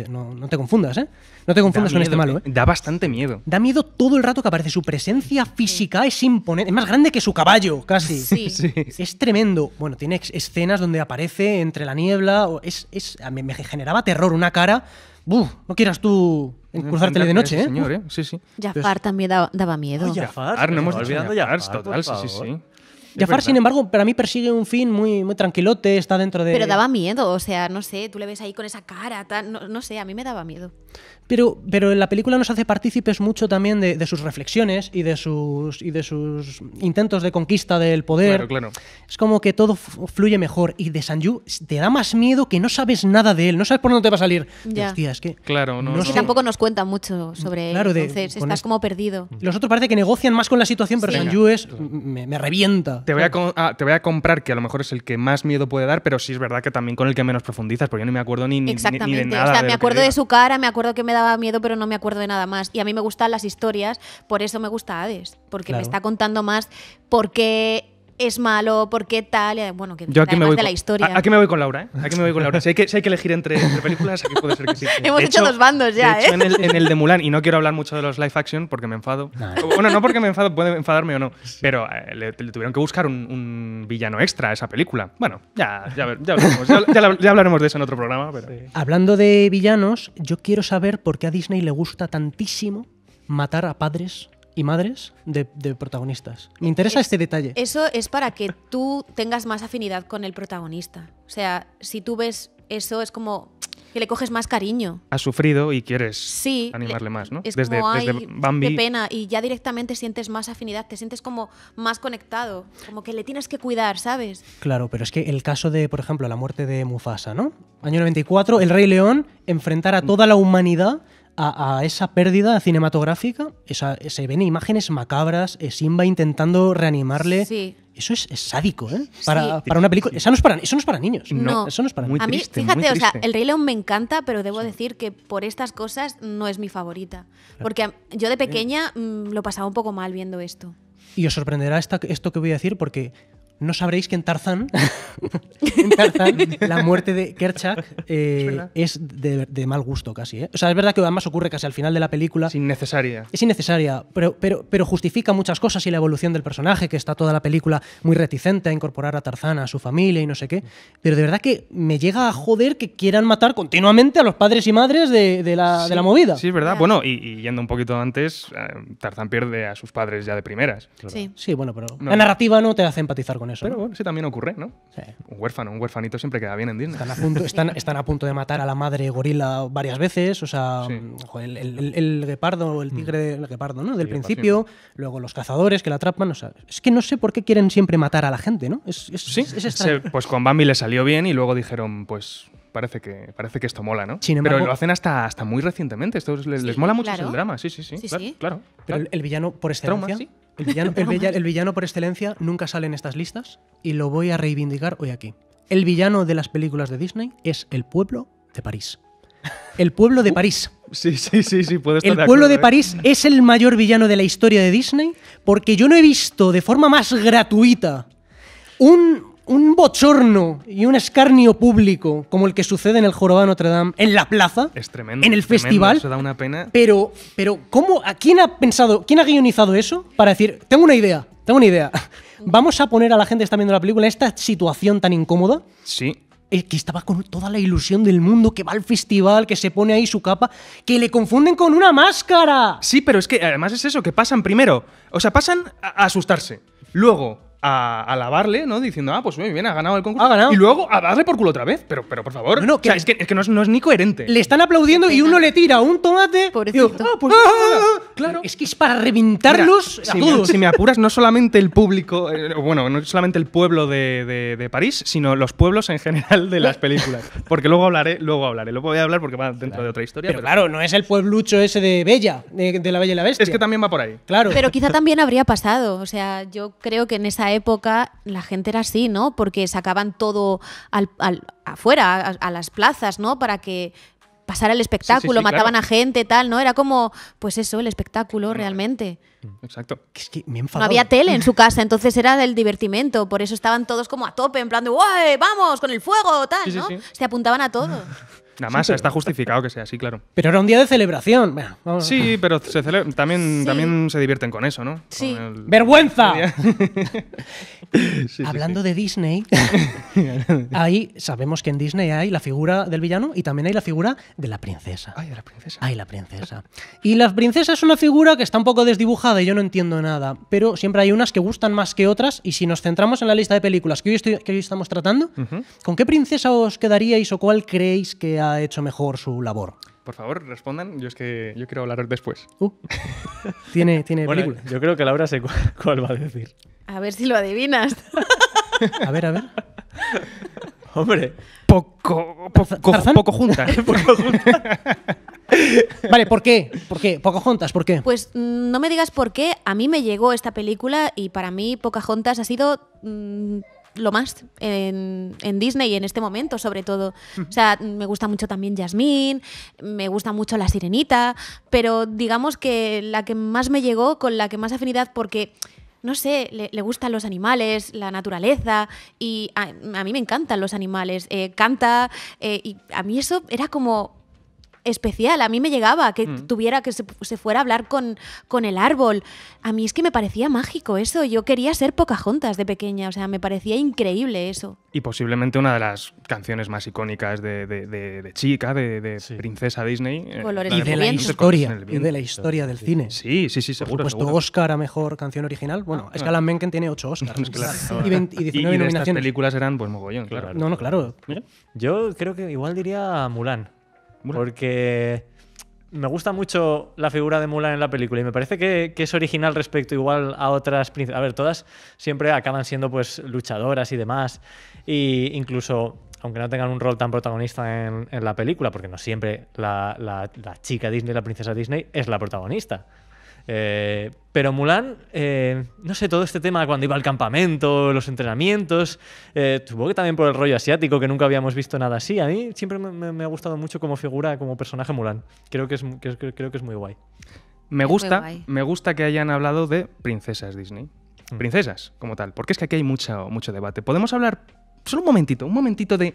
te, confundas, ¿eh? No te confundas con este malo, ¿eh? Eh. Da bastante miedo. Da miedo todo el rato que aparece. Su presencia física es imponente. Es más grande que su caballo, casi. Sí. (laughs) sí. Es tremendo. Bueno, tiene escenas donde aparece entre la niebla. Es, es, me, generaba terror una cara. Buf, no quieras tú cruzártelo de noche, ¿eh? ¿eh? Sí, sí. Jafar también daba, miedo. Jafar, no hemos olvidado Jafar, total, sí, sí. Jafar, sin embargo, para mí persigue un fin muy, muy tranquilote, está dentro de... Pero daba miedo, o sea, no sé, tú le ves ahí con esa cara, no, no sé, a mí me daba miedo. Pero, pero la película nos hace partícipes mucho también de, sus reflexiones y de sus, y de sus intentos de conquista del poder. Claro, claro. Es como que todo fluye mejor. Y de Sanju te da más miedo que no sabes nada de él, no sabes por dónde te va a salir. es que. Claro, no, sé. tampoco nos cuenta mucho sobre él. Entonces, de, estás como perdido. Mm. Los otros parece que negocian más con la situación, pero Sanju es. Me, revienta. Ah, te voy, a comprar, que a lo mejor es el que más miedo puede dar, pero sí es verdad que también con el que menos profundizas, porque yo no me acuerdo ni, ni, Exactamente. de nada. O me acuerdo de su cara, me acuerdo que me daba miedo, pero no me acuerdo de nada más. Y a mí me gustan las historias, por eso me gusta Hades, porque me está contando más por qué es malo, por qué tal, bueno, que Yo me voy de la historia. aquí me voy con Laura, ¿eh? Aquí me voy con Laura. Si hay que, hay que elegir entre, entre, películas, aquí puede ser que sí. (laughs) Hemos hecho, dos bandos ya, hecho, ¿eh? en, el, en el, de Mulan, y no quiero hablar mucho de los live action porque me enfado. Eh. bueno, no porque me enfado, puede enfadarme o no, pero eh, le, tuvieron que buscar un, villano extra a esa película. Bueno, ya, ya, ya, hablaremos, de eso en otro programa. Hablando de villanos, yo quiero saber por qué a Disney le gusta tantísimo matar a padres y madres de, protagonistas. Me interesa eh, este detalle. Eso es para que tú tengas más afinidad con el protagonista. O sea, si tú ves eso, es como que le coges más cariño. Ha sufrido y quieres animarle más, ¿no? Es desde, desde Bambi. pena. Y ya directamente sientes más afinidad, te sientes como más conectado, como que le tienes que cuidar, ¿sabes? Claro, pero es que el caso de, por ejemplo, la muerte de Mufasa, ¿no? Año 94, el Rey León, enfrentar a toda la humanidad a, esa pérdida cinematográfica. Esa, se ven imágenes macabras, eh, Simba intentando reanimarle. Eso es, sádico, ¿eh? Para, para una película. Eso no, es para, eso no es para niños. No, eso no es para niños. A mí, triste, fíjate, o sea, El Rey León me encanta, pero debo decir que por estas cosas no es mi favorita. Porque yo de eh. pequeña mm, lo pasaba un poco mal viendo esto. Y os sorprenderá esto que voy a decir porque no sabréis que (laughs) en Tarzán, la muerte de Kerchak eh, es, de, mal gusto casi. Eh? O sea, es verdad que además ocurre casi al final de la película. Es innecesaria. Es innecesaria, pero, pero, pero justifica muchas cosas y la evolución del personaje, que está toda la película muy reticente a incorporar a Tarzán a su familia y no sé qué. Pero de verdad que me llega a joder que quieran matar continuamente a los padres y madres de, la, movida. Sí, es verdad. Bueno, y, yendo un poquito antes, eh, Tarzán pierde a sus padres ya de primeras. Sí, bueno, pero la narrativa no te hace empatizar con eso. Pero sí también ocurre, ¿no? Un huérfano, un huérfanito siempre queda bien en Disney. Están a punto, están, (laughs) a punto de matar a la madre gorila varias veces, o sea, el, el, el, el, guepardo, el mm. tigre, guepardo, ¿no? Del principio, luego los cazadores que la atrapan, o sea, es que no sé por qué quieren siempre matar a la gente, ¿no? Es, sí, pues con Bambi le salió bien y luego dijeron, pues parece que, parece que esto mola, ¿no? pero lo hacen hasta, hasta muy recientemente. Esto les, mola mucho el drama, sí, sí, sí. claro, Pero el villano por excelencia. Trauma, (laughs) El villano, por excelencia nunca sale en estas listas y lo voy a reivindicar hoy aquí. El villano de las películas de Disney es el pueblo de París. El pueblo de uh, París. Sí, sí, sí, sí, puedes. estar El pueblo de ¿eh? París es el mayor villano de la historia de Disney porque yo no he visto de forma más gratuita un, un bochorno y un escarnio público como el que sucede en el Jorobado Notre Dame, en la plaza, es tremendo, en el festival. da una pena. Pero, pero ¿cómo, ¿a quién ha pensado, quién ha guionizado eso para decir, tengo una idea, tengo una idea? (laughs) Vamos a poner a la gente que está viendo la película en esta situación tan incómoda. Sí. Eh, que estaba con toda la ilusión del mundo, que va al festival, que se pone ahí su capa, que le confunden con una máscara. Sí, pero es que además es eso, que pasan primero. O sea, pasan a asustarse. Luego, a alabarle, ¿no? Diciendo, ah, pues muy bien, ha ganado el concurso. Ha ganado. Y luego a darle por culo otra vez. Pero, pero por favor. No, es que, que no, es, ni coherente. Le están aplaudiendo y uno le tira un tomate. Pobrecito. Y ah, pues Claro. Es que es para reventarlos a si todos. Me, si me (laughs) apuras, no solamente el público, eh, bueno, no solamente el pueblo de, París, sino los pueblos en general de las películas. Porque luego hablaré, luego hablaré, luego voy a hablar porque va dentro de otra historia. Pero, claro, no es el pueblucho ese de Bella, de, la Bella y la Bestia. Es que también va por ahí. Claro. Pero quizá (laughs) también habría pasado. O sea, yo creo que en esa época la gente era así, ¿no? Porque sacaban todo al, afuera, a, las plazas, ¿no? Para que Pasar el espectáculo, mataban a gente, tal, ¿no? Era como, pues eso, el espectáculo realmente. Mm. Exacto. Es que me he No había tele en su (laughs) casa, entonces era del divertimento. Por eso estaban todos como a tope, en plan de vamos! ¡Con el fuego! Tal, ¿no? Se apuntaban a todos (laughs) Nada más, está justificado que sea así, claro. Pero era un día de celebración. Sí, (laughs) pero también, también se divierten con eso, ¿no? Sí. ¡Vergüenza! Hablando de Disney, ahí sabemos que en Disney hay la figura del villano y también hay la figura de la princesa. Ay, de la princesa. Ay, la princesa. y la princesa es una figura que está un poco desdibujada y yo no entiendo nada, pero siempre hay unas que gustan más que otras y si nos centramos en la lista de películas que hoy, que hoy estamos tratando, ¿con qué princesa os quedaríais o cuál creéis que ha hecho mejor su labor? Por favor, respondan. Yo es que yo quiero hablar después. Uh. (laughs) tiene tiene película. Yo creo que Laura sé cuál, va a decir. A ver si lo adivinas. a ver, a ver. Hombre. Poco, poco, poco juntas (laughs) (laughs) Vale, ¿por qué? ¿Por qué? Pocahontas, ¿por qué? Pues mm, no me digas por qué. A mí me llegó esta película y para mí Pocahontas ha sido mm, lo más en, Disney Disney en este momento, sobre todo. O sea, me gusta mucho también Jasmine, me gusta mucho La Sirenita, pero digamos que la que más me llegó, con la que más afinidad, porque no sé, le, gustan los animales, la naturaleza, y a, mí me encantan los animales. Eh, canta, eh, y a mí eso era como, especial. A mí me llegaba que mm. tuviera que se, fuera a hablar con, con el árbol. A mí es que me parecía mágico eso. Yo quería ser Pocahontas de pequeña. O sea, me parecía increíble eso. Y posiblemente una de las canciones más icónicas de, chica, de, princesa Disney. Eh, Colores y, de la historia, de la historia del cine. Sí, sí, sí, seguro. puesto Oscar a mejor canción original. Bueno, ah, es que Alan Menken tiene ocho Oscars. (laughs) y, 19 películas eran pues mogollón, claro. No, no, claro. Yo creo que igual diría Mulan. Porque me gusta mucho la figura de Mulan en la película y me parece que, es original respecto igual a otras princesas. A ver, todas siempre acaban siendo pues luchadoras y demás. Y incluso, aunque no tengan un rol tan protagonista en, la película, porque no siempre la, chica Disney, la princesa Disney, es la protagonista. Eh, pero Mulan, eh, no sé, todo este tema cuando iba al campamento, los entrenamientos, eh, supongo que también por el rollo asiático, que nunca habíamos visto nada así. A mí siempre me, ha gustado mucho como figura, como personaje Mulan. Creo que es, creo que es muy guay. Me gusta, me gusta que hayan hablado de princesas Disney. Mm. Princesas, como tal. Porque es que aquí hay mucho, mucho debate. Podemos hablar solo un momentito, un momentito de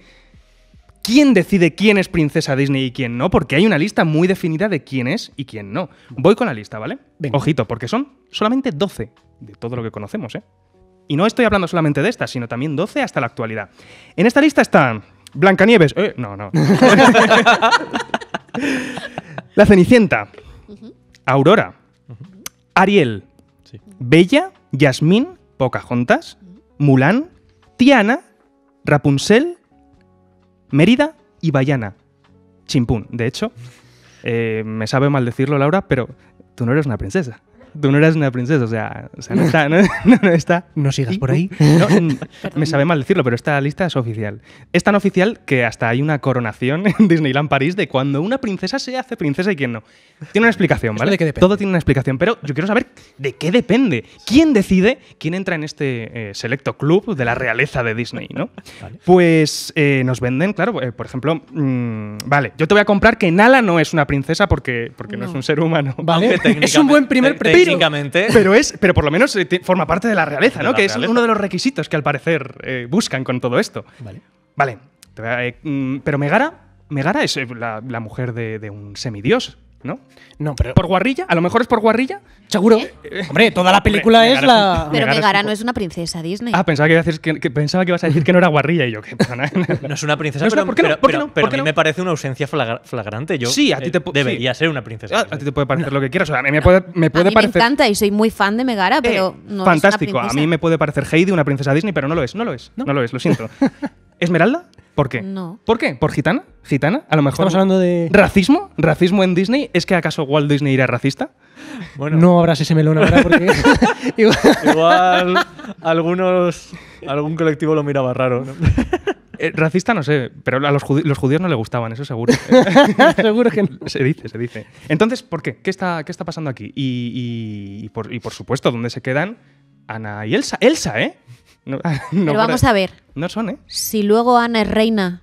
¿Quién decide quién es princesa Disney y quién no? Porque hay una lista muy definida de quién es y quién no. Voy con la lista, ¿vale? Ojito, porque son solamente 12 de todo lo que conocemos, ¿eh? Y no estoy hablando solamente de estas, sino también 12 hasta la actualidad. En esta lista están Blancanieves. Eh, no, no. (laughs) la Cenicienta. Aurora. Ariel. Bella. Yasmín. Pocahontas. Mulán. Tiana. Rapunzel. Mérida y Bayana. Chimpún, de hecho. Eh, me sabe mal decirlo, Laura, pero tú no eres una princesa tú no eras una princesa, o sea, no está, no, (laughs) está. sigas por ahí. (laughs) me sabe mal decirlo, pero esta lista es oficial. Es tan oficial que hasta hay una coronación (laughs) en Disneyland París de cuando una princesa se hace princesa y quién no. Tiene una explicación, ¿vale? Todo tiene una explicación, pero yo quiero saber de qué depende. ¿Quién decide quién entra en este eh, selecto club de la realeza de Disney, no? Pues eh, nos venden, claro, eh, por ejemplo, mm, vale, yo te voy a comprar que Nala no es una princesa porque, porque no, es un ser humano. Vale, es un buen primer pero, es, pero por lo menos eh, forma parte de la realeza, ¿no? que es uno de los requisitos que al parecer eh, buscan con todo esto. Vale. Vale. Eh, mm, pero Megara, Megara es la, mujer de, de un semidios ¿no? No, pero. ¿Por guarrilla? ¿A lo mejor es por guarrilla? Seguro. Eh, eh, hombre, toda la película es la. Pero Megara no es una princesa Disney. Ah, pensaba que, ibas a decir que, pensaba que ibas a decir que no era guarrilla y yo, que (laughs) No es una princesa, pero, no? pero, a mí me parece una ausencia flagrante. Yo, sí, a ti eh, te Debería ser una princesa. Ah, a ti te puede parecer lo que quieras. a mí me puede, me puede parecer. encanta y soy muy fan de Megara, pero Fantástico. a mí me puede parecer Heidi una princesa Disney, pero no lo es. No lo es. No, lo es, lo siento. (laughs) ¿Esmeralda? ¿Por qué? ¿Por qué? ¿Por gitana? ¿Gitana? A lo mejor. Estamos hablando de. ¿Racismo? ¿Racismo en Disney? ¿Es que acaso Walt Disney era racista? Bueno. No abras ese melón ahora porque. (laughs) igual... algunos. algún colectivo lo miraba raro. (laughs) Eh, racista no sé, pero a los, judíos, no le gustaban, eso seguro. (laughs) seguro que no. Se dice, se dice. Entonces, ¿por qué? ¿Qué está, qué está pasando aquí? Y, por, y por supuesto, ¿dónde se quedan Ana y Elsa? Elsa, ¿eh? Ah, (laughs) no, Pero vamos a ver. No son, ¿eh? Si luego Ana es reina,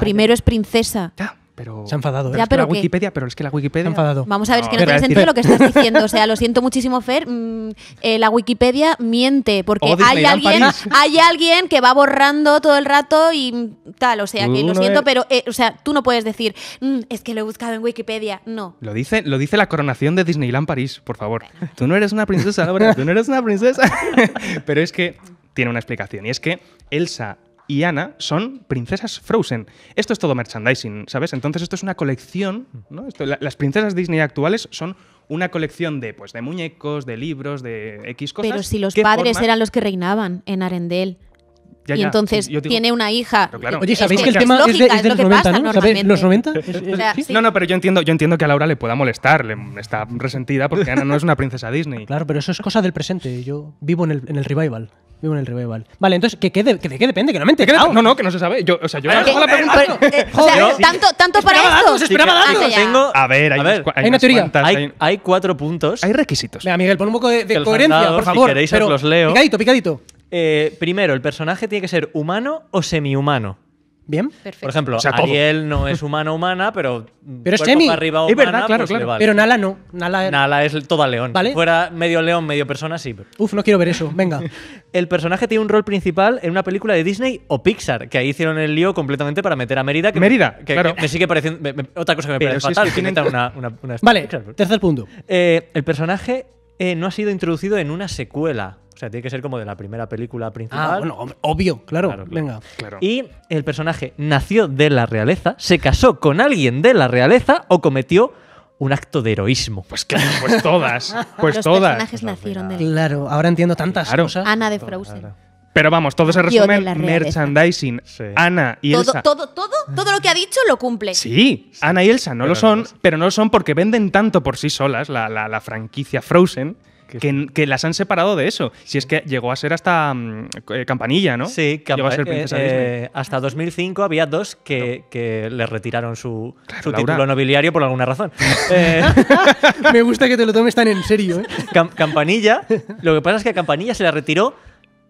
primero es princesa. Ya. Pero, se ha enfadado. ¿eh? la Wikipedia, pero es que la Wikipedia. Se ha enfadado. Vamos a ver, es que no, tiene sentido lo que estás (laughs) diciendo. O sea, lo siento muchísimo, Fer. Mm, eh, la Wikipedia miente porque hay alguien, (laughs) hay alguien que va borrando todo el rato y tal. O sea, que lo siento, pero eh, o sea, tú no puedes decir mm, es que lo he buscado en Wikipedia. No. Lo dice, lo dice la coronación de Disneyland París, por favor. Tú no eres una princesa, Laura. tú no eres una princesa. pero es que tiene una explicación. Y es que Elsa y Ana son princesas Frozen. Esto es todo merchandising, ¿sabes? Entonces esto es una colección, ¿no? las princesas Disney actuales son una colección de, pues, de muñecos, de libros, de X cosas. Pero si los padres eran los que reinaban en Arendelle. y entonces tiene una hija. Oye, ¿sabéis que, el tema es, de, los, 90, ¿no? ¿no? pero yo entiendo, yo entiendo que a Laura le pueda molestar, le, está resentida porque Ana no es una princesa Disney. Claro, pero eso es cosa del presente. Yo vivo en el, en el revival. Vivo en el revival. Vale, entonces, ¿qué, qué de, qué de qué depende? Que no me he No, no, que no se sabe. Yo, o sea, yo tengo la eh, pregunta. Eh, Joder, tanto, tanto para esto. esperaba A ver, hay, hay una teoría. hay, cuatro puntos. hay requisitos. mira Miguel, pon un poco de, coherencia, por favor. os los leo. Picadito, picadito. Eh, primero, el personaje tiene que ser humano o semi humano Bien. Perfecto. Por ejemplo, Ariel no es humana humana, pero (laughs) Pero es cuerpo semi. arriba humana, verdad, claro, pues claro. vale. Pero Nala no. Nala. Nala es toda león. fuera medio león, medio persona, sí. Uf, no quiero ver eso. Venga. (laughs) El personaje tiene un rol principal en una película de Disney o Pixar, que ahí hicieron el lío completamente para meter a Mérida. Que Mérida, claro. me sigue pareciendo. otra cosa que me parece fatal, una, Vale, pues. tercer punto. Eh, el personaje eh, no ha sido introducido en una secuela. O sea, tiene que ser como de la primera película principal. Ah, bueno, obvio, claro. Venga. Y el personaje nació de la realeza, se casó con alguien de la realeza o cometió un acto de heroísmo. Pues claro, pues todas. (laughs) Pues Los personajes pues nacieron de la Claro, ahora entiendo tantas cosas. Ana de Frozen. Pero vamos, todo se resumen, merchandising. Ana y Elsa. Todo, todo, lo que ha dicho lo cumple. Sí, Ana y Elsa no lo son, pero no lo son porque venden tanto por sí solas la franquicia Frozen que, las han separado de eso. Si es que llegó a ser hasta mm, eh, Campanilla, ¿no? Sí, a ser eh, eh, hasta 2005 había dos que, le retiraron su, título nobiliario por alguna razón. (laughs) Me gusta que te lo tomes tan en serio. Campanilla, lo que pasa es que a Campanilla se la retiró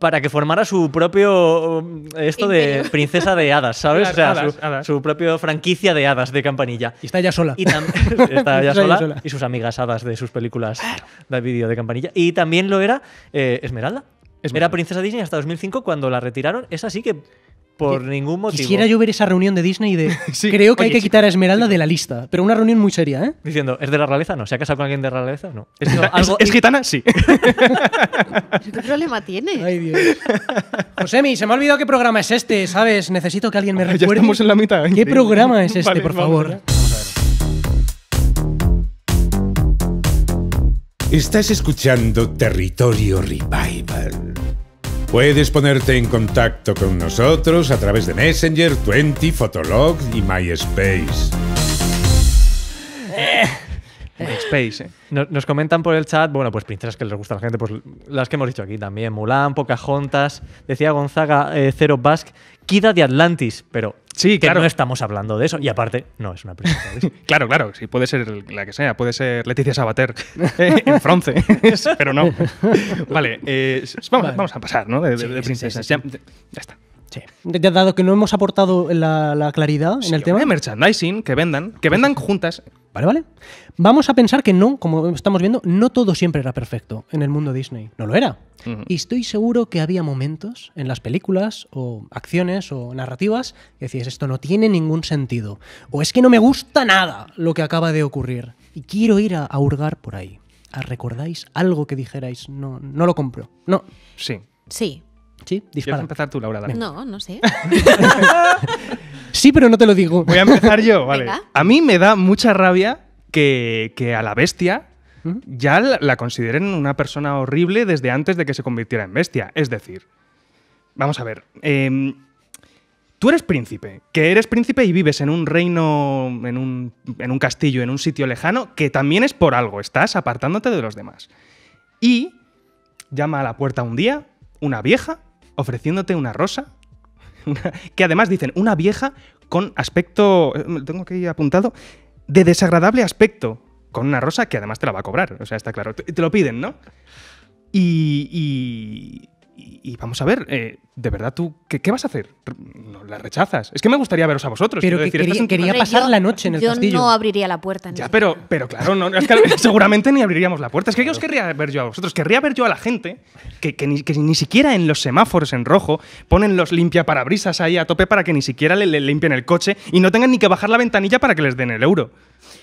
para que formara su propio um, esto de princesa de hadas, ¿sabes? o sea, su, propia propio franquicia de hadas de campanilla. Y está ella sola. Y (laughs) está ella sola, y sus amigas hadas de sus películas de vídeo de campanilla. Y también lo era eh, Esmeralda. Era Princesa Disney hasta 2005 cuando la retiraron. Es así que por ningún motivo. Quisiera yo ver esa reunión de Disney de. (laughs) Creo que hay que quitar a Esmeralda de la lista, pero una reunión muy seria, ¿eh? Diciendo, ¿es de la realeza? No. ¿Se ha casado con alguien de la realeza? No. ¿Es, (laughs) gitana? Sí. (laughs) ¿Qué problema tiene? Ay, Dios. Josemi, se me ha olvidado qué programa es este, ¿sabes? Necesito que alguien me recuerde. Ya en la mitad. ¿Qué programa es este, por favor? Estás escuchando Territorio Revival. Puedes ponerte en contacto con nosotros a través de Messenger, Twenty, Fotolog y MySpace. Eh. MySpace. Eh. Nos, comentan por el chat, bueno, pues princesas que les gusta a la gente, pues las que hemos dicho aquí también, Mulan, Pocahontas, decía Gonzaga eh, Cero Basque, Kida de Atlantis, pero sí, que claro. no estamos hablando de eso. Y aparte, no es una princesa. (laughs) claro, claro, sí, puede ser la que sea, puede ser Leticia Sabater eh, en Fronce, (laughs) pero no. Eh, vale, vamos, a pasar, ¿no? De, princesas, ya, está. Dado que no hemos aportado la, claridad en el tema. Merchandising, que vendan, que vendan juntas. Vale, vale. Vamos a pensar que no, como estamos viendo, no todo siempre era perfecto en el mundo Disney. No lo era. Y estoy seguro que había momentos en las películas o acciones o narrativas que decías, esto no tiene ningún sentido. O es que no me gusta nada lo que acaba de ocurrir. Y quiero ir a, hurgar por ahí. ¿Recordáis algo que dijerais, no, no lo compro? No. Sí. Sí. Sí, dispara. a empezar tú, Laura? No, no sé. (laughs) sí, pero no te lo digo. Voy a empezar yo, vale. A mí me da mucha rabia que, a la bestia ya la, consideren una persona horrible desde antes de que se convirtiera en bestia. Es decir, vamos a ver. Em, tú eres príncipe, que eres príncipe y vives en un reino, en un, castillo, en un sitio lejano, que también es por algo, estás apartándote de los demás. Y llama a la puerta un día una vieja ofreciéndote una rosa, (laughs) que además dicen, una vieja con aspecto, eh, tengo aquí apuntado, de desagradable aspecto, con una rosa que además te la va a cobrar, o sea, está claro, te, lo piden, ¿no? Y, y, y, vamos a ver, eh, ¿de verdad tú qué, vas a hacer? No, la rechazas. Es que me gustaría veros a vosotros. Pero decir, quería, pasar la noche en el Yo no abriría la puerta. ya, pero, pero claro, no, (laughs) seguramente ni abriríamos la puerta. Es que yo os querría ver yo a vosotros. Querría ver yo a la gente que, ni, siquiera en los semáforos en rojo ponen los limpiaparabrisas ahí a tope para que ni siquiera le, limpien el coche y no tengan ni que bajar la ventanilla para que les den el euro.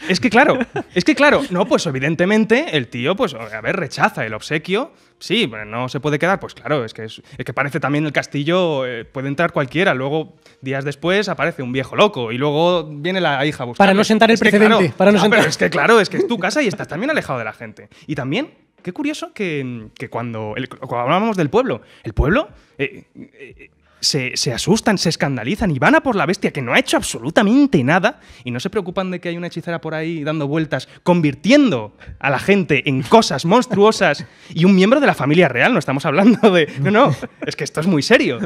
Es que claro, es que claro, no, pues evidentemente el tío, pues a ver, rechaza el obsequio. Sí, no se puede quedar, pues claro, es que, es, parece también el caso castillo eh, puede entrar cualquiera, luego días después aparece un viejo loco y luego viene la hija buscando. Para no sentar el precedente. para no, Pero es que claro, es que es tu casa y estás también alejado de la gente. Y también qué curioso que, cuando, hablábamos del pueblo, el pueblo eh, eh, se, asustan, se escandalizan y van a por la bestia que no ha hecho absolutamente nada y no se preocupan de que hay una hechicera por ahí dando vueltas, convirtiendo a la gente en cosas monstruosas y un miembro de la familia real. No estamos hablando de. No, no, es que esto es muy serio.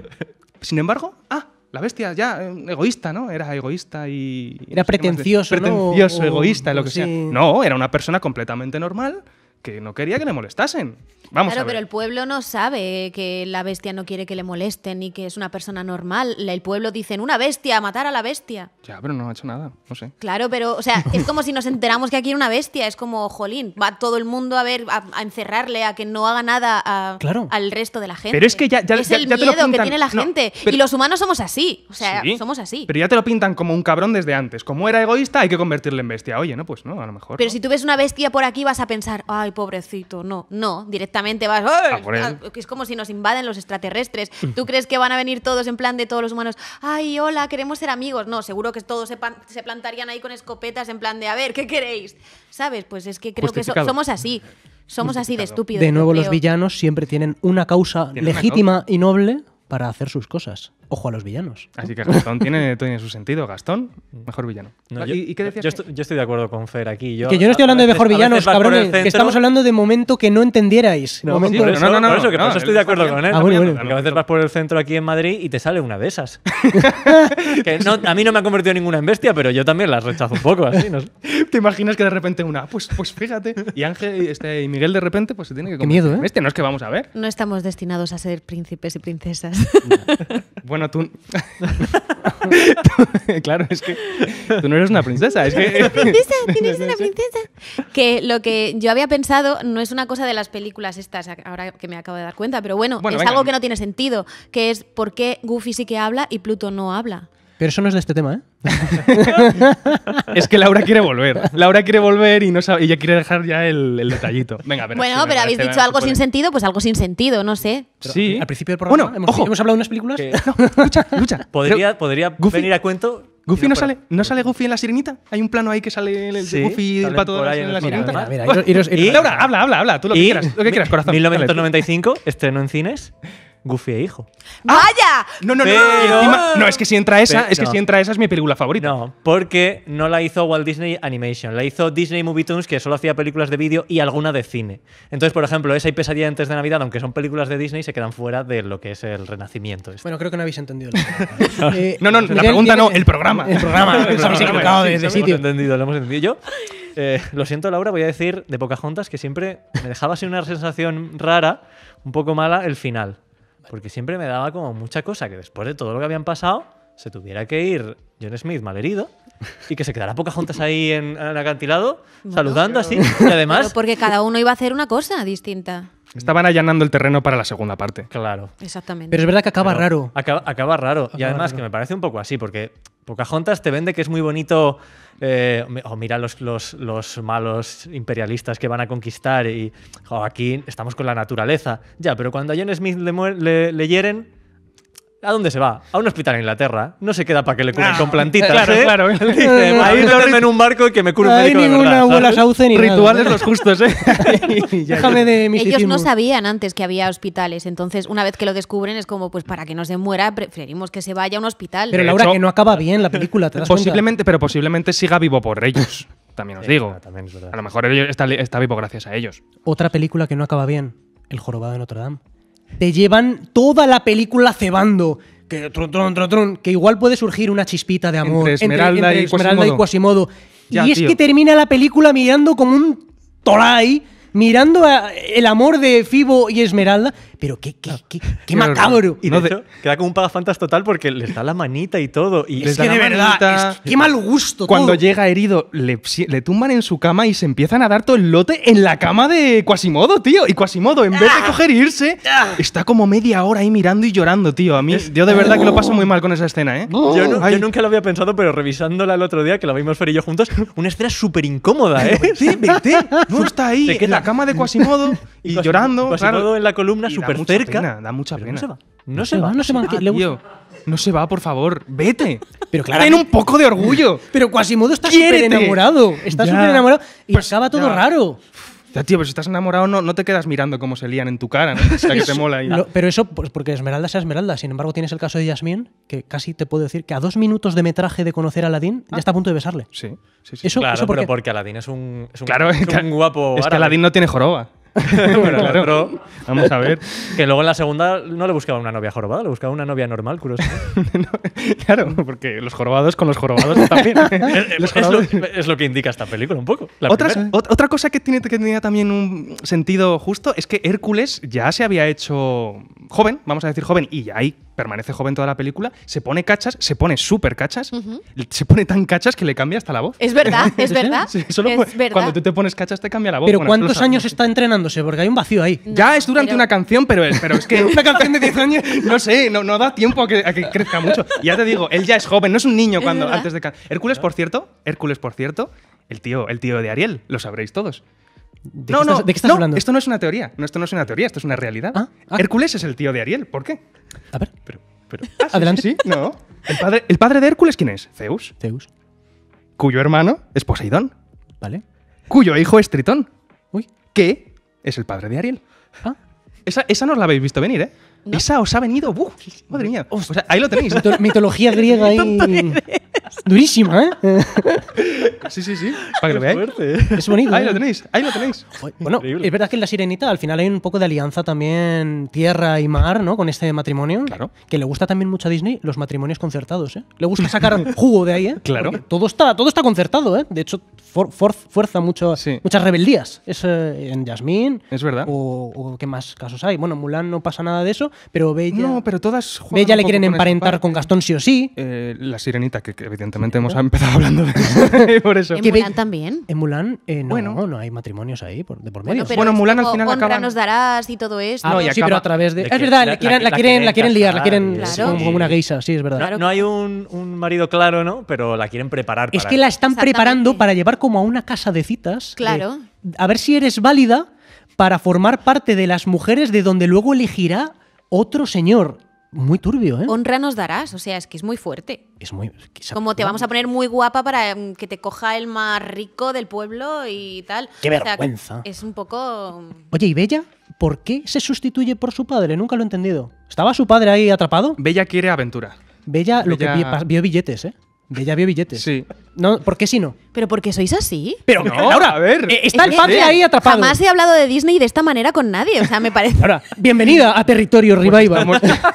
Sin embargo, ah, la bestia ya eh, egoísta, ¿no? Era egoísta y. Era pretencioso, Pretencioso, egoísta, lo que sea. No, era una persona completamente normal que no quería que le molestasen claro, pero el pueblo no sabe que la bestia no quiere que le molesten y que es una persona normal. El pueblo dicen, una bestia, matar a la bestia. Ya, pero no ha hecho nada, no sé. Claro, pero, o sea, es como si nos enteramos que aquí hay una bestia. Es como, jolín, va todo el mundo a ver, a, encerrarle, a que no haga nada al resto de la gente. Pero es que ya, ya es el miedo que tiene la gente. Y los humanos somos así. O sea, somos así. Pero ya te lo pintan como un cabrón desde antes. Como era egoísta, hay que convertirle en bestia. Oye, no, pues no, a lo mejor. Pero si tú ves una bestia por aquí, vas a pensar, ay, pobrecito, no, no, directamente Ah, es como si nos invaden los extraterrestres. ¿Tú crees que van a venir todos en plan de todos los humanos? Ay, hola, queremos ser amigos. No, seguro que todos se, se plantarían ahí con escopetas en plan de a ver, ¿qué queréis? ¿Sabes? Pues es que creo que somos así. Somos así de estúpidos. De nuevo, los villanos siempre tienen una causa legítima y noble para hacer sus cosas ojo a los villanos. Así que Gastón tiene, (laughs) tiene su sentido. Gastón, mejor villano. Ah, yo, estoy, de acuerdo con Fer aquí. que yo no estoy hablando de mejor villanos, cabrones. Que estamos hablando de momento que no entendierais. No, no, no, eso, que no, estoy de acuerdo con él. a veces vas por el centro aquí en Madrid y te sale una de esas. (laughs) a mí no me ha convertido ninguna en bestia, pero yo también las rechazo un poco. ¿Te imaginas que de repente una? Pues, pues fíjate. Y Ángel este, y Miguel de repente pues se tiene que... Qué miedo, ¿eh? Este no es que vamos a ver. No estamos destinados a ser príncipes y princesas. (laughs) bueno, (laughs) claro, es que tú no eres una princesa. Es que... (laughs) princesa, tienes una (laughs) princesa. Que lo que yo había pensado no es una cosa de las películas estas, ahora que me acabo de dar cuenta, pero bueno, es algo que no tiene sentido, que es por qué Goofy sí que habla y Pluto no habla. Pero eso no es de este tema, ¿eh? (laughs) es que Laura quiere volver. Laura quiere volver y no sabe, quiere dejar ya el, detallito. Venga, Bueno, pero habéis dicho algo sin sentido, pues algo sin sentido, no sé. sí. Al principio del programa bueno, hemos, ojo, hemos hablado de unas películas. (laughs) No, lucha, lucha. (laughs) Podría, podría venir a cuento Goofy no, sale, no sale Goofy en la sirenita. Hay un plano ahí que sale el, sí, Goofy el pato en la sirenita. y, Laura, habla, habla, habla, tú lo quieras, lo que quieras, corazón. 1995 estrenó en cines. Goofy e hijo. Ah, ¡Vaya! No, no, no. no, es que si entra esa, es que si entra esa es mi película favorita. No, porque no la hizo Walt Disney Animation, la hizo Disney Movie Tunes, que solo hacía películas de vídeo y alguna de cine. Entonces, por ejemplo, esa y Pesadilla antes de Navidad, aunque son películas de Disney, se quedan fuera de lo que es el renacimiento. Este. Bueno, creo que no habéis entendido. (laughs) Eh, no, no, la pregunta no, el programa. El programa, (laughs) habéis equivocado de, Lo entendido, lo hemos entendido. Yo, eh, lo siento, Laura, voy a decir de pocas juntas que siempre me dejaba así una sensación rara, un poco mala, el final. Porque siempre me daba como mucha cosa que después de todo lo que habían pasado, se tuviera que ir John Smith malherido y que se quedara pocas juntas ahí en, acantilado, saludando así. Y además. porque cada uno iba a hacer una cosa distinta. Estaban allanando el terreno para la segunda parte. Claro. Exactamente. Pero es verdad que acaba raro. Acaba, raro. y además que me parece un poco así, porque Pocahontas te vende que es muy bonito. Eh, o oh, mira los, los, malos imperialistas que van a conquistar y aquí estamos con la naturaleza. Ya, pero cuando a John Smith le, le hieren, ¿A dónde se va? A un hospital en Inglaterra. No se queda para que le curen ah. con plantitas. (laughs) Claro, ¿eh? claro. (laughs) Ahí en un barco y que me cure un médico. No hay ninguna abuela sauce ni Rituales los justos, ¿eh? (laughs) Déjame de Ellos no sabían antes que había hospitales. Entonces, una vez que lo descubren, es como, pues para que no se muera, preferimos que se vaya a un hospital. Pero Laura, que no acaba bien la película. ¿te posiblemente, pero posiblemente siga vivo por ellos. También os digo. a lo mejor está, está vivo gracias a ellos. Otra película que no acaba bien. El jorobado de Notre Dame te llevan toda la película cebando. Que, que igual puede surgir una chispita de amor entre Esmeralda, y, Quasimodo. y es que termina la película mirando como un tolai, mirando el amor de Fibo y Esmeralda, pero qué, qué, ah. qué, qué (laughs) macabro. Y de hecho, queda como un fantas total porque les da la manita y todo. Y es que de verdad, qué mal gusto. Cuando llega herido, le, le, tumban en su cama y se empiezan a dar todo el lote en la cama de Quasimodo, tío. Y Quasimodo, en vez de ah. coger y e irse, ah. está como media hora ahí mirando y llorando, tío. A mí, yo de verdad que lo paso oh. muy mal con esa escena, ¿eh? Yo, nunca lo había pensado, pero revisándola el otro día, que la vimos Fer y yo juntos, una escena súper incómoda, ¿eh? vete, vete. (laughs) No está ahí, en la cama de Quasimodo (laughs) y, llorando. Quasimodo en la columna súper da mucha pena. No se va. No, se, va, no se va. No se va, por favor. Vete. (laughs) Pero claro. Ten un poco de orgullo. Pero Quasimodo está súper enamorado. Estás enamorado y pues acaba todo raro. Ya, tío, pero si estás enamorado no, no, te quedas mirando cómo se lían en tu cara, que mola. pero eso, pues, porque Esmeralda sea Esmeralda. Sin embargo, tienes el caso de Yasmín, que casi te puedo decir que a dos minutos de metraje de conocer a Aladín ya ah. está a punto de besarle. Sí, sí, sí. claro, pero porque Aladín es un, es claro, es un guapo. Es que Aladín no tiene joroba. (laughs) bueno, claro. vamos a ver. Que luego en la segunda no le buscaba una novia jorobada, le buscaba una novia normal, curioso. (laughs) claro, porque los jorobados con los jorobados también. (laughs) Es, lo, que indica esta película un poco. otra cosa que, tiene, que tenía también un sentido justo es que Hércules ya se había hecho joven, vamos a decir joven, y ya hay permanece joven toda la película, se pone cachas, se pone súper cachas, se pone tan cachas que le cambia hasta la voz. Es verdad, (laughs) es verdad. Cuando tú te pones cachas te cambia la voz. Pero ¿cuántos años está entrenándose? Porque hay un vacío ahí. ya es durante una canción, pero, es que (laughs) una canción de 10 años, no sé, no, da tiempo a que, crezca mucho. ya te digo, él ya es joven, no es un niño cuando antes de... Hércules, por cierto, Hércules, por cierto, el tío, el tío de Ariel, lo sabréis todos. ¿De no, qué no, ¿de qué estás hablando? Esto no es una teoría. esto no es una teoría, esto es una realidad. Ah, ah. Hércules es el tío de Ariel. ¿Por qué? A ver. (laughs) Adelante. El padre, de Hércules quién es? Zeus. Zeus. Cuyo hermano es Poseidón. Vale. Cuyo hijo es Tritón. Uy. Que es el padre de Ariel. Ah. Esa, esa no la habéis visto venir, ¿eh? Esa os ha venido. madre mía. ahí lo tenéis. Mitología griega ahí. (laughs) Durísima, ¿eh? Sí, sí, sí. Para que lo veáis. Es bonito. Ahí ¿eh? lo tenéis, ahí lo tenéis. Bueno, es verdad que en La Sirenita al final hay un poco de alianza también tierra y mar, ¿no? Con este matrimonio. Claro. Que le gusta también mucho a Disney los matrimonios concertados, ¿eh? Le gusta sacar (laughs) jugo de ahí, ¿eh? Claro. todo está, todo está concertado, ¿eh? De hecho, fuerza mucho, muchas rebeldías. Es eh, en Jasmine. Es verdad. O, qué más casos hay. Bueno, Mulan no pasa nada de eso, pero Bella. No, pero todas. Bella le quieren emparentar con Gastón sí o sí. Eh, la Sirenita, que, que evidentemente hemos empezado hablando de (laughs) por eso. ¿En Mulán también? En Mulan, eh, no, bueno. no, hay matrimonios ahí de por medio. Bueno, Mulán al final acaba... nos darás y todo esto. Ah, no, sí, pero a través de... es verdad, la, quieren, la, quieren, liar, la quieren como, una geisa, sí, es verdad. No, hay un, un, marido claro, ¿no? Pero la quieren preparar para... Es que la están preparando para llevar como a una casa de citas. Claro. a ver si eres válida para formar parte de las mujeres de donde luego elegirá otro señor muy turbio, ¿eh? Honra nos darás, o sea, es que es muy fuerte. Es muy. Como te vamos a poner muy guapa para em, que te coja el más rico del pueblo y tal. ¡Qué vergüenza! es un poco. Em, Oye, ¿y Bella? ¿Por qué se sustituye por su padre? Nunca lo he entendido. ¿Estaba su padre ahí atrapado? Bella quiere aventura. Bella, Bella... lo que vio billetes, ¿eh? ya vio billetes. Sí. No, ¿Por qué si no? ¿Pero porque sois así? Pero, no, a ver. Eh, está el padre ahí atrapado. Jamás he hablado de Disney de esta manera con nadie, o sea, me parece. Ahora, bienvenida a Territorio pues Revival.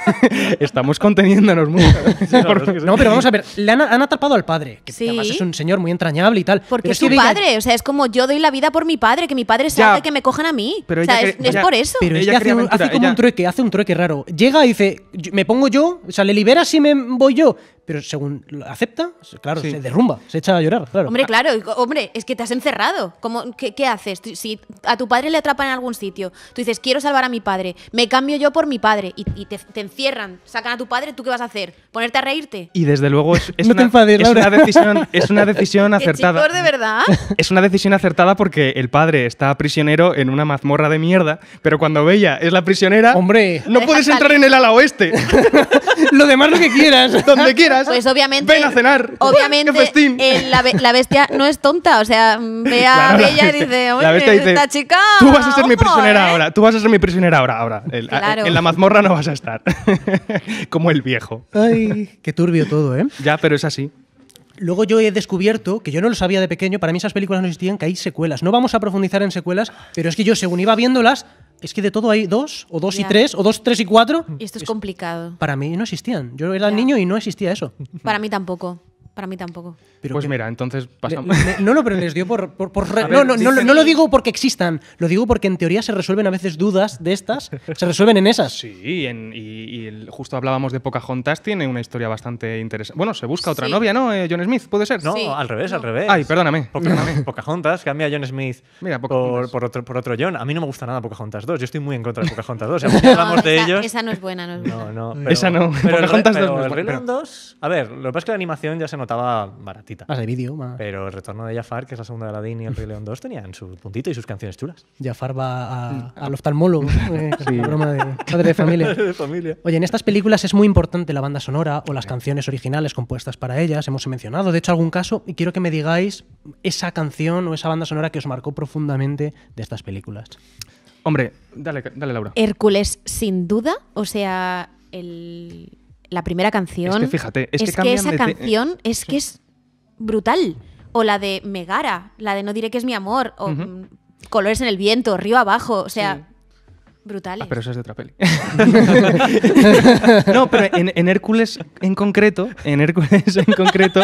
(laughs) estamos, conteniéndonos mucho. (laughs) no, pero vamos a ver, le han, atrapado al padre, que además es un señor muy entrañable y tal. Porque es su padre, o sea, es como yo doy la vida por mi padre, que mi padre sabe que me cojan a mí. o sea, es, por eso. Pero ella hace, un, hace, como un trueque, hace un trueque raro. Llega y dice, me pongo yo, o sea, le libera si me voy yo pero según lo acepta, claro, se derrumba, se echa a llorar, claro. Hombre, ah. claro, hombre, es que te has encerrado. ¿Cómo, qué, haces? Si a tu padre le atrapan en algún sitio, tú dices, quiero salvar a mi padre, me cambio yo por mi padre, y, te, encierran, sacan a tu padre, ¿tú qué vas a hacer? ¿Ponerte a reírte? Y desde luego es, (laughs) una, es una, decisión, (laughs) acertada. de verdad? (laughs) Es una decisión acertada porque el padre está prisionero en una mazmorra de mierda, pero cuando Bella es la prisionera, hombre, no puedes entrar en el ala oeste. lo demás lo que quieras. Donde quieras. Pues obviamente. Ven a cenar. (laughs) Obviamente. ¡Qué festín! la, bestia no es tonta. O sea, ve a Bella y dice: la bestia dice, chica. Tú vas a ser mi prisionera ¿eh?". ahora. Tú vas a ser mi prisionera ahora. ahora. en la mazmorra no vas a estar. (laughs) Como el viejo. Ay, qué turbio todo, ¿eh? Ya, pero es así. Luego yo he descubierto, que yo no lo sabía de pequeño, para mí esas películas no existían, que hay secuelas. No vamos a profundizar en secuelas, pero es que yo según iba viéndolas, es que de todo hay dos, o dos y tres, o dos, tres y cuatro. Y esto es, complicado. Para mí no existían. Yo era niño y no existía eso. Para mí tampoco. Para mí tampoco. pues mira, entonces no, no, pero les dio por. por, no, no, no, lo digo porque existan, lo digo porque en teoría se resuelven a veces dudas de estas, se resuelven en esas. Sí, y, justo hablábamos de Pocahontas, tiene una historia bastante interesante. Bueno, se busca otra novia, ¿no? Eh, John Smith, ¿puede ser? No, al revés, al revés. Ay, perdóname. perdóname. (laughs) Pocahontas, cambia a John Smith mira, por, por, otro, por otro John. A mí no me gusta nada Pocahontas 2, yo estoy muy en contra de Pocahontas 2. (laughs) hablamos de esa, ellos. Esa no es buena, no es buena. No, no. esa no. Pero Pocahontas 2 no a ver, lo que pasa es que la animación ya se nota notaba baratita. Más de vídeo, Pero el retorno de Jafar, que es la segunda de Aladdin y el Rey León 2, en su puntito y sus canciones chulas. Jafar va a, al oftalmólogo, eh, (laughs) broma de (laughs) padre de familia. Oye, en estas películas es muy importante la banda sonora o las canciones originales compuestas para ellas. Hemos mencionado, de hecho, algún caso, y quiero que me digáis esa canción o esa banda sonora que os marcó profundamente de estas películas. Hombre, dale Laura. Hércules, sin duda, o sea, el la primera canción. Es que fíjate, es, que, esa canción eh, es que es brutal. O la de Megara, la de No diré que es mi amor, o mm, Colores en el viento, Río abajo, o sea. Brutales. Ah, pero eso es de otra peli. (laughs) no, pero en, Hércules en concreto, en Hércules en concreto,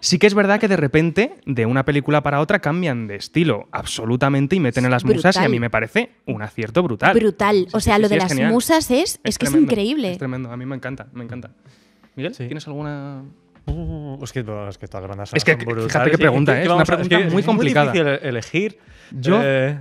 sí que es verdad que de repente, de una película para otra, cambian de estilo absolutamente y meten a las musas y a mí me parece un acierto brutal. Brutal. o sea, lo de las musas es, es, que es increíble. Es tremendo, a mí me encanta, me encanta. Miguel, ¿tienes alguna uh, es que, es que Es que, fíjate qué pregunta, ¿eh? Es una pregunta muy complicada. Es muy difícil elegir. Yo. Eh,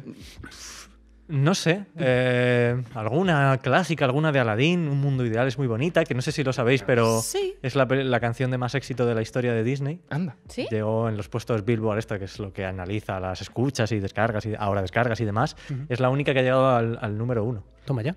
no sé. Eh, alguna clásica, alguna de Aladdin, Un Mundo Ideal es muy bonita, que no sé si lo sabéis, pero es la, canción de más éxito de la historia de Disney. Anda. Llegó en los puestos Billboard, esto que es lo que analiza las escuchas y descargas, y ahora descargas y demás. Es la única que ha llegado al número uno.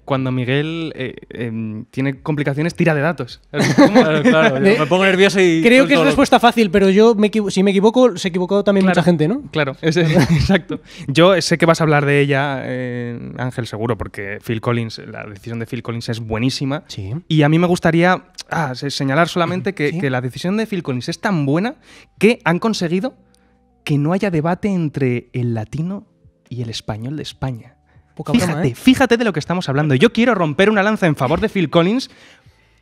Cuando Miguel eh, em, tiene complicaciones, tira de datos. (laughs) me pongo nervioso y. Creo que es respuesta fácil, pero yo, me si me equivoco, se equivocó también mucha gente, ¿no? Claro, eh, (laughs) exacto. Yo sé que vas a hablar de ella, eh, Ángel, seguro, porque Phil Collins, la decisión de Phil Collins es buenísima. Y a mí me gustaría ah, señalar solamente que la decisión de Phil Collins es tan buena que han conseguido que no haya debate entre el latino y el español de España fíjate, ¿eh? fíjate de lo que estamos hablando. Yo quiero romper una lanza en favor de Phil Collins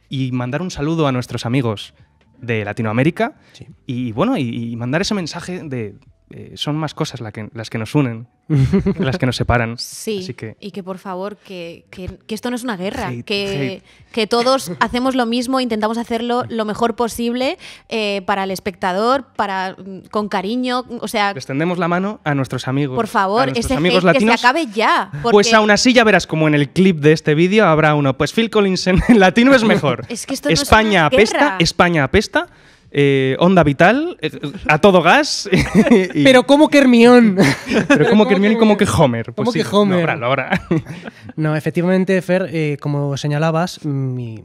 y mandar un saludo a nuestros amigos de Latinoamérica y bueno, y, mandar ese mensaje de eh, son más cosas que, las que nos unen, (laughs) las que nos separan. Sí, y que por favor, que, que, esto no es una guerra, que, todos hacemos lo mismo, intentamos hacerlo lo mejor posible eh, para el espectador, para mm, con cariño, o sea... Extendemos la mano a nuestros amigos. Por favor, ese amigos latinos, que se acabe ya. Pues aún así ya verás como en el clip de este vídeo habrá uno, pues Phil Collins en latino es mejor. (laughs) España apesta, España apesta. Eh, onda vital, eh, a todo gas. (laughs) Pero como que Pero como que y como que Homer. como pues que Homer. (laughs) no, efectivamente, Fer, eh, como señalabas, mi,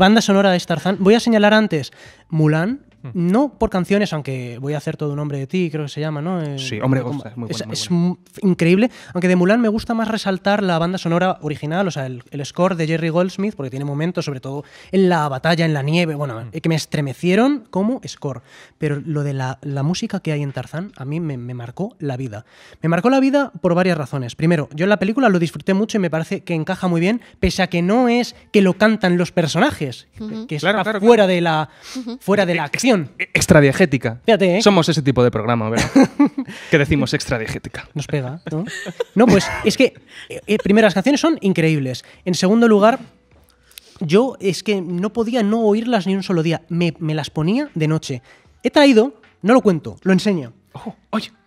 banda sonora de Starzan Voy a señalar antes Mulan, no por canciones, aunque voy a hacer todo un hombre de ti, creo que se llama, ¿no? Eh, sí, Hombre es Es, increíble, aunque de Mulan me gusta más resaltar la banda sonora original, o sea, el, score de Jerry Goldsmith, porque tiene momentos, sobre todo en la batalla, en la nieve, bueno, mm. eh, que me estremecieron como score. Pero lo de la, música que hay en Tarzán a mí me, marcó la vida. Me marcó la vida por varias razones. Primero, yo en la película lo disfruté mucho y me parece que encaja muy bien, pese a que no es que lo cantan los personajes, que es fuera, De la, fuera de la acción extra e- Extradiegética. ¿eh? Somos ese tipo de programa, ¿verdad? (laughs) que decimos extradiegética. Nos pega, ¿no? pues es que, eh, primero, las canciones son increíbles. En segundo lugar, yo es que no podía no oírlas ni un solo día. Me, las ponía de noche. He traído, no lo cuento, lo enseño. Oh,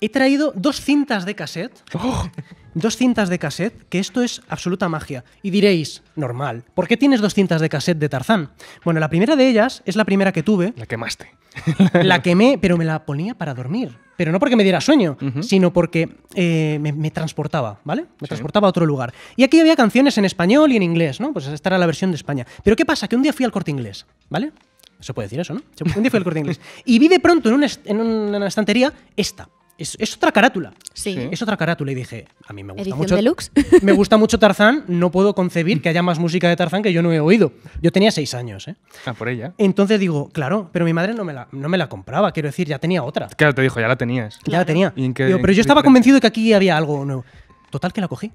He traído dos cintas de cassette. Oh dos cintas de cassette, que esto es absoluta magia. Y diréis, normal, ¿por qué tienes dos cintas de cassette de Tarzán? Bueno, la primera de ellas es la primera que tuve. La quemaste. (laughs) la quemé, pero me la ponía para dormir. Pero no porque me diera sueño, sino porque eh, me, transportaba, ¿vale? Me transportaba a otro lugar. Y aquí había canciones en español y en inglés, ¿no? Pues esta era la versión de España. Pero ¿qué pasa? Que un día fui al corte inglés, ¿vale? Se puede decir eso, ¿no? Un día fui al corte inglés. (laughs) Y vi de pronto en una estantería esta. Es, otra carátula. Sí. Es otra carátula. Y dije, a mí me gusta mucho. (laughs) Me gusta mucho Tarzán. No puedo concebir que haya más música de Tarzán que yo no he oído. Yo tenía seis años, ¿eh? Ah, por ella. Entonces digo, claro, pero mi madre no me la, no me la compraba. Quiero decir, ya tenía otra. Claro, te dijo, ya la tenías. Ya la tenía. pero yo estaba convencido de que aquí había algo nuevo. Total que la cogí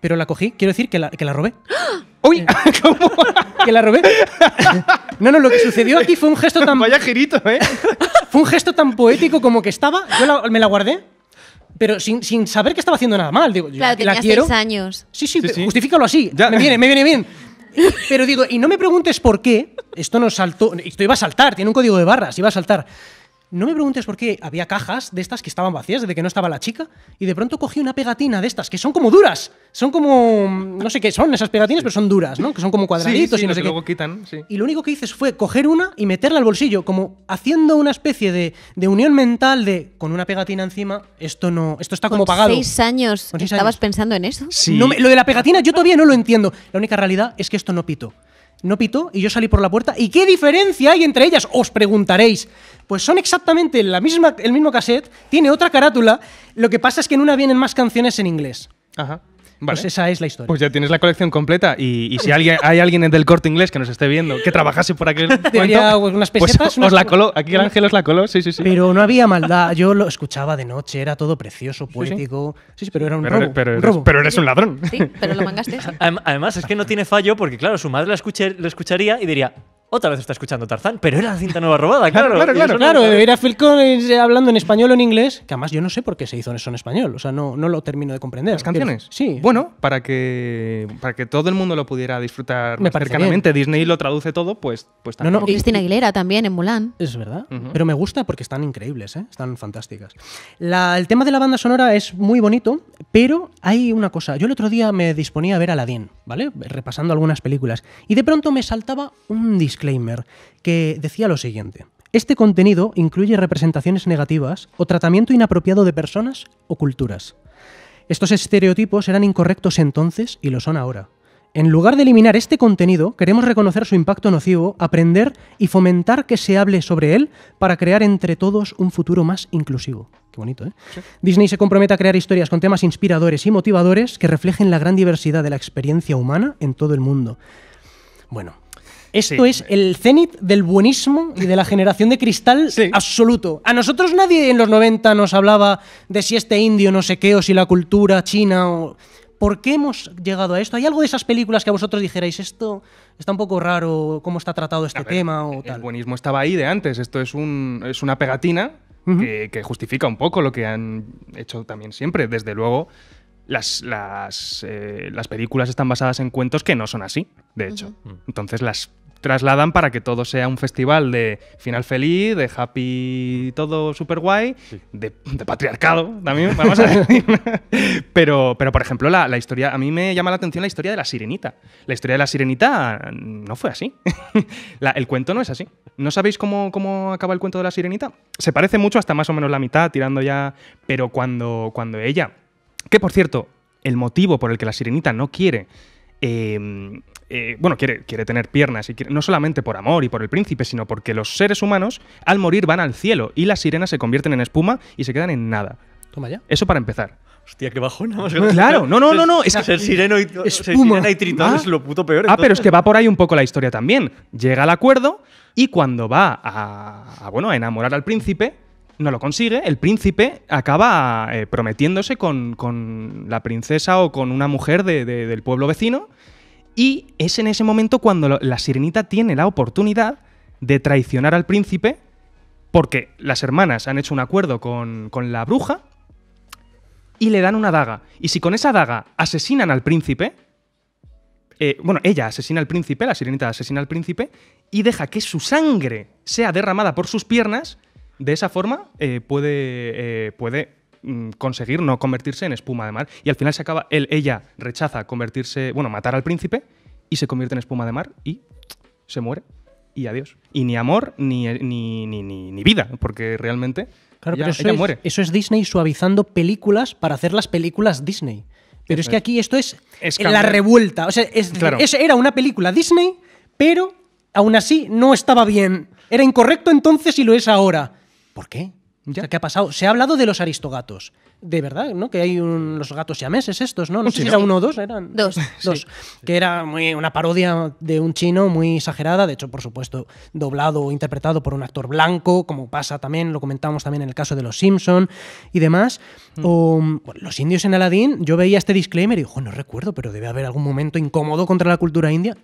pero la cogí. Quiero decir que la, que la robé. ¡Ah! ¡Uy! Eh. (laughs) ¿Cómo? que la robé. No, no, lo que sucedió aquí fue un gesto tan. Vaya girito, ¿eh? (laughs) Fue un gesto tan poético como que estaba. Yo me la guardé, pero sin, sin, saber que estaba haciendo nada mal. Digo, claro, yo, la quiero. seis años. Sí, sí, justifícalo así. Me viene, me viene bien. Pero digo, y no me preguntes por qué. Esto nos saltó. Esto iba a saltar, tiene un código de barras, iba a saltar. No me preguntes por qué había cajas de estas que estaban vacías desde que no estaba la chica y de pronto cogí una pegatina de estas que son como duras. Son como. Mm, no sé qué son esas pegatinas, pero son duras, ¿no? Que son como cuadraditos y no sé qué. Y lo único que hice fue coger una y meterla al bolsillo, como haciendo una especie de, unión mental de con una pegatina encima, esto no. Esto está como pagado. Seis años ¿Estabas pensando en eso? Sí. lo de la pegatina yo todavía no lo entiendo. La única realidad es que esto no pito no pitó y yo salí por la puerta. ¿Y qué diferencia hay entre ellas? Os preguntaréis. Pues son exactamente la misma, el mismo cassette, tiene otra carátula, lo que pasa es que en una vienen más canciones en inglés. Ajá. Pues esa es la historia. Pues ya tienes la colección completa y, si alguien, hay alguien del corte inglés que nos esté viendo que trabajase por aquel (laughs) cuento, unas pues pesetas, la Aquí el ángel os la coló, sí, sí, sí. Pero no había maldad. Yo lo escuchaba de noche, era todo precioso, poético. Sí, sí, pero era un, pero, robo, pero, eres un ladrón. Sí, pero lo mangaste. (laughs) Además, es que no tiene fallo porque, claro, su madre lo escucharía y diría, otra vez está escuchando Tarzán, pero era la cinta nueva robada, (laughs) claro. claro, claro, claro. era Phil Collins eh, hablando en español o en inglés, que además yo no sé por qué se hizo eso en español, o sea, no, no lo termino de comprender. ¿Las canciones? Sí. Bueno, para que, para que todo el mundo lo pudiera disfrutar me Disney lo traduce todo, pues, pues también. No, no, Cristina Aguilera también en Mulan. Es verdad, pero me gusta porque están increíbles, ¿eh? están fantásticas. el tema de la banda sonora es muy bonito, pero hay una cosa. Yo el otro día me disponía a ver Aladdin, ¿vale? Repasando algunas películas, y de pronto me saltaba un disco que decía lo siguiente. Este contenido incluye representaciones negativas o tratamiento inapropiado de personas o culturas. Estos estereotipos eran incorrectos entonces y lo son ahora. En lugar de eliminar este contenido, queremos reconocer su impacto nocivo, aprender y fomentar que se hable sobre él para crear entre todos un futuro más inclusivo. Qué bonito, ¿eh? Disney se compromete a crear historias con temas inspiradores y motivadores que reflejen la gran diversidad de la experiencia humana en todo el mundo. Bueno, esto es el cenit del buenismo y de la generación de cristal absoluto. A nosotros nadie en los 90 nos hablaba de si este indio no sé qué o si la cultura china o... ¿Por qué hemos llegado a esto? ¿Hay algo de esas películas que a vosotros dijerais esto está un poco raro cómo está tratado este tema o el buenismo estaba ahí de antes. Esto es, una pegatina que, justifica un poco lo que han hecho también siempre. Desde luego, las, eh, películas están basadas en cuentos que no son así, de hecho. Entonces las trasladan para que todo sea un festival de final feliz, de happy, todo super guay, de, patriarcado también, vamos a decir. (laughs) pero, pero, por ejemplo, la, historia, a mí me llama la atención la historia de la sirenita. La historia de la sirenita no fue así. (laughs) el cuento no es así. ¿No sabéis cómo, acaba el cuento de la sirenita? Se parece mucho hasta más o menos la mitad, tirando ya, pero cuando, cuando ella... Que por cierto, el motivo por el que la sirenita no quiere em, eh, bueno, quiere, quiere, tener piernas, y no solamente por amor y por el príncipe, sino porque los seres humanos al morir van al cielo y las sirenas se convierten en espuma y se quedan en nada. Toma ya. Eso para empezar. Hostia, qué bajona. Claro, no, no, no, no. Es, ser sireno y, sirena y tritón es lo puto peor. Ah, pero es que va por ahí un poco la historia también. Llega al acuerdo y cuando va a, bueno, a enamorar al príncipe, no lo consigue, el príncipe acaba eh, prometiéndose con, la princesa o con una mujer del pueblo vecino y es en ese momento cuando la sirenita tiene la oportunidad de traicionar al príncipe, porque las hermanas han hecho un acuerdo con, la bruja y le dan una daga. Y si con esa daga asesinan al príncipe, eh, bueno, ella asesina al príncipe, la sirenita asesina al príncipe, y deja que su sangre sea derramada por sus piernas, de esa forma eh, puede, eh, puede Mm, conseguir no convertirse en espuma de mar. Y al final se acaba, ella rechaza convertirse, bueno, matar al príncipe y se convierte en espuma de mar y se muere. Y adiós. Y ni amor ni, ni, ni, ni vida, porque realmente claro, pero eso es, muere. Eso es Disney suavizando películas para hacer las películas Disney. Pero es que aquí esto es, es la revuelta. O sea, era una película Disney, pero aún así no estaba bien. Era incorrecto entonces y lo es ahora. ¿Por qué? ¿Qué ha pasado? Se ha hablado de los aristogatos. De verdad, ¿no? Que hay los gatos siameses estos, ¿no? No sé si era uno o dos, eran (laughs) dos. dos Que era muy, una parodia de un chino muy exagerada, de hecho, por supuesto, doblado o interpretado por un actor blanco, como pasa también, lo comentamos también en el caso de los Simpson y demás. Mm. O, los indios en Aladdin, yo veía este disclaimer y dijo, no recuerdo, pero debe haber algún momento incómodo contra la cultura india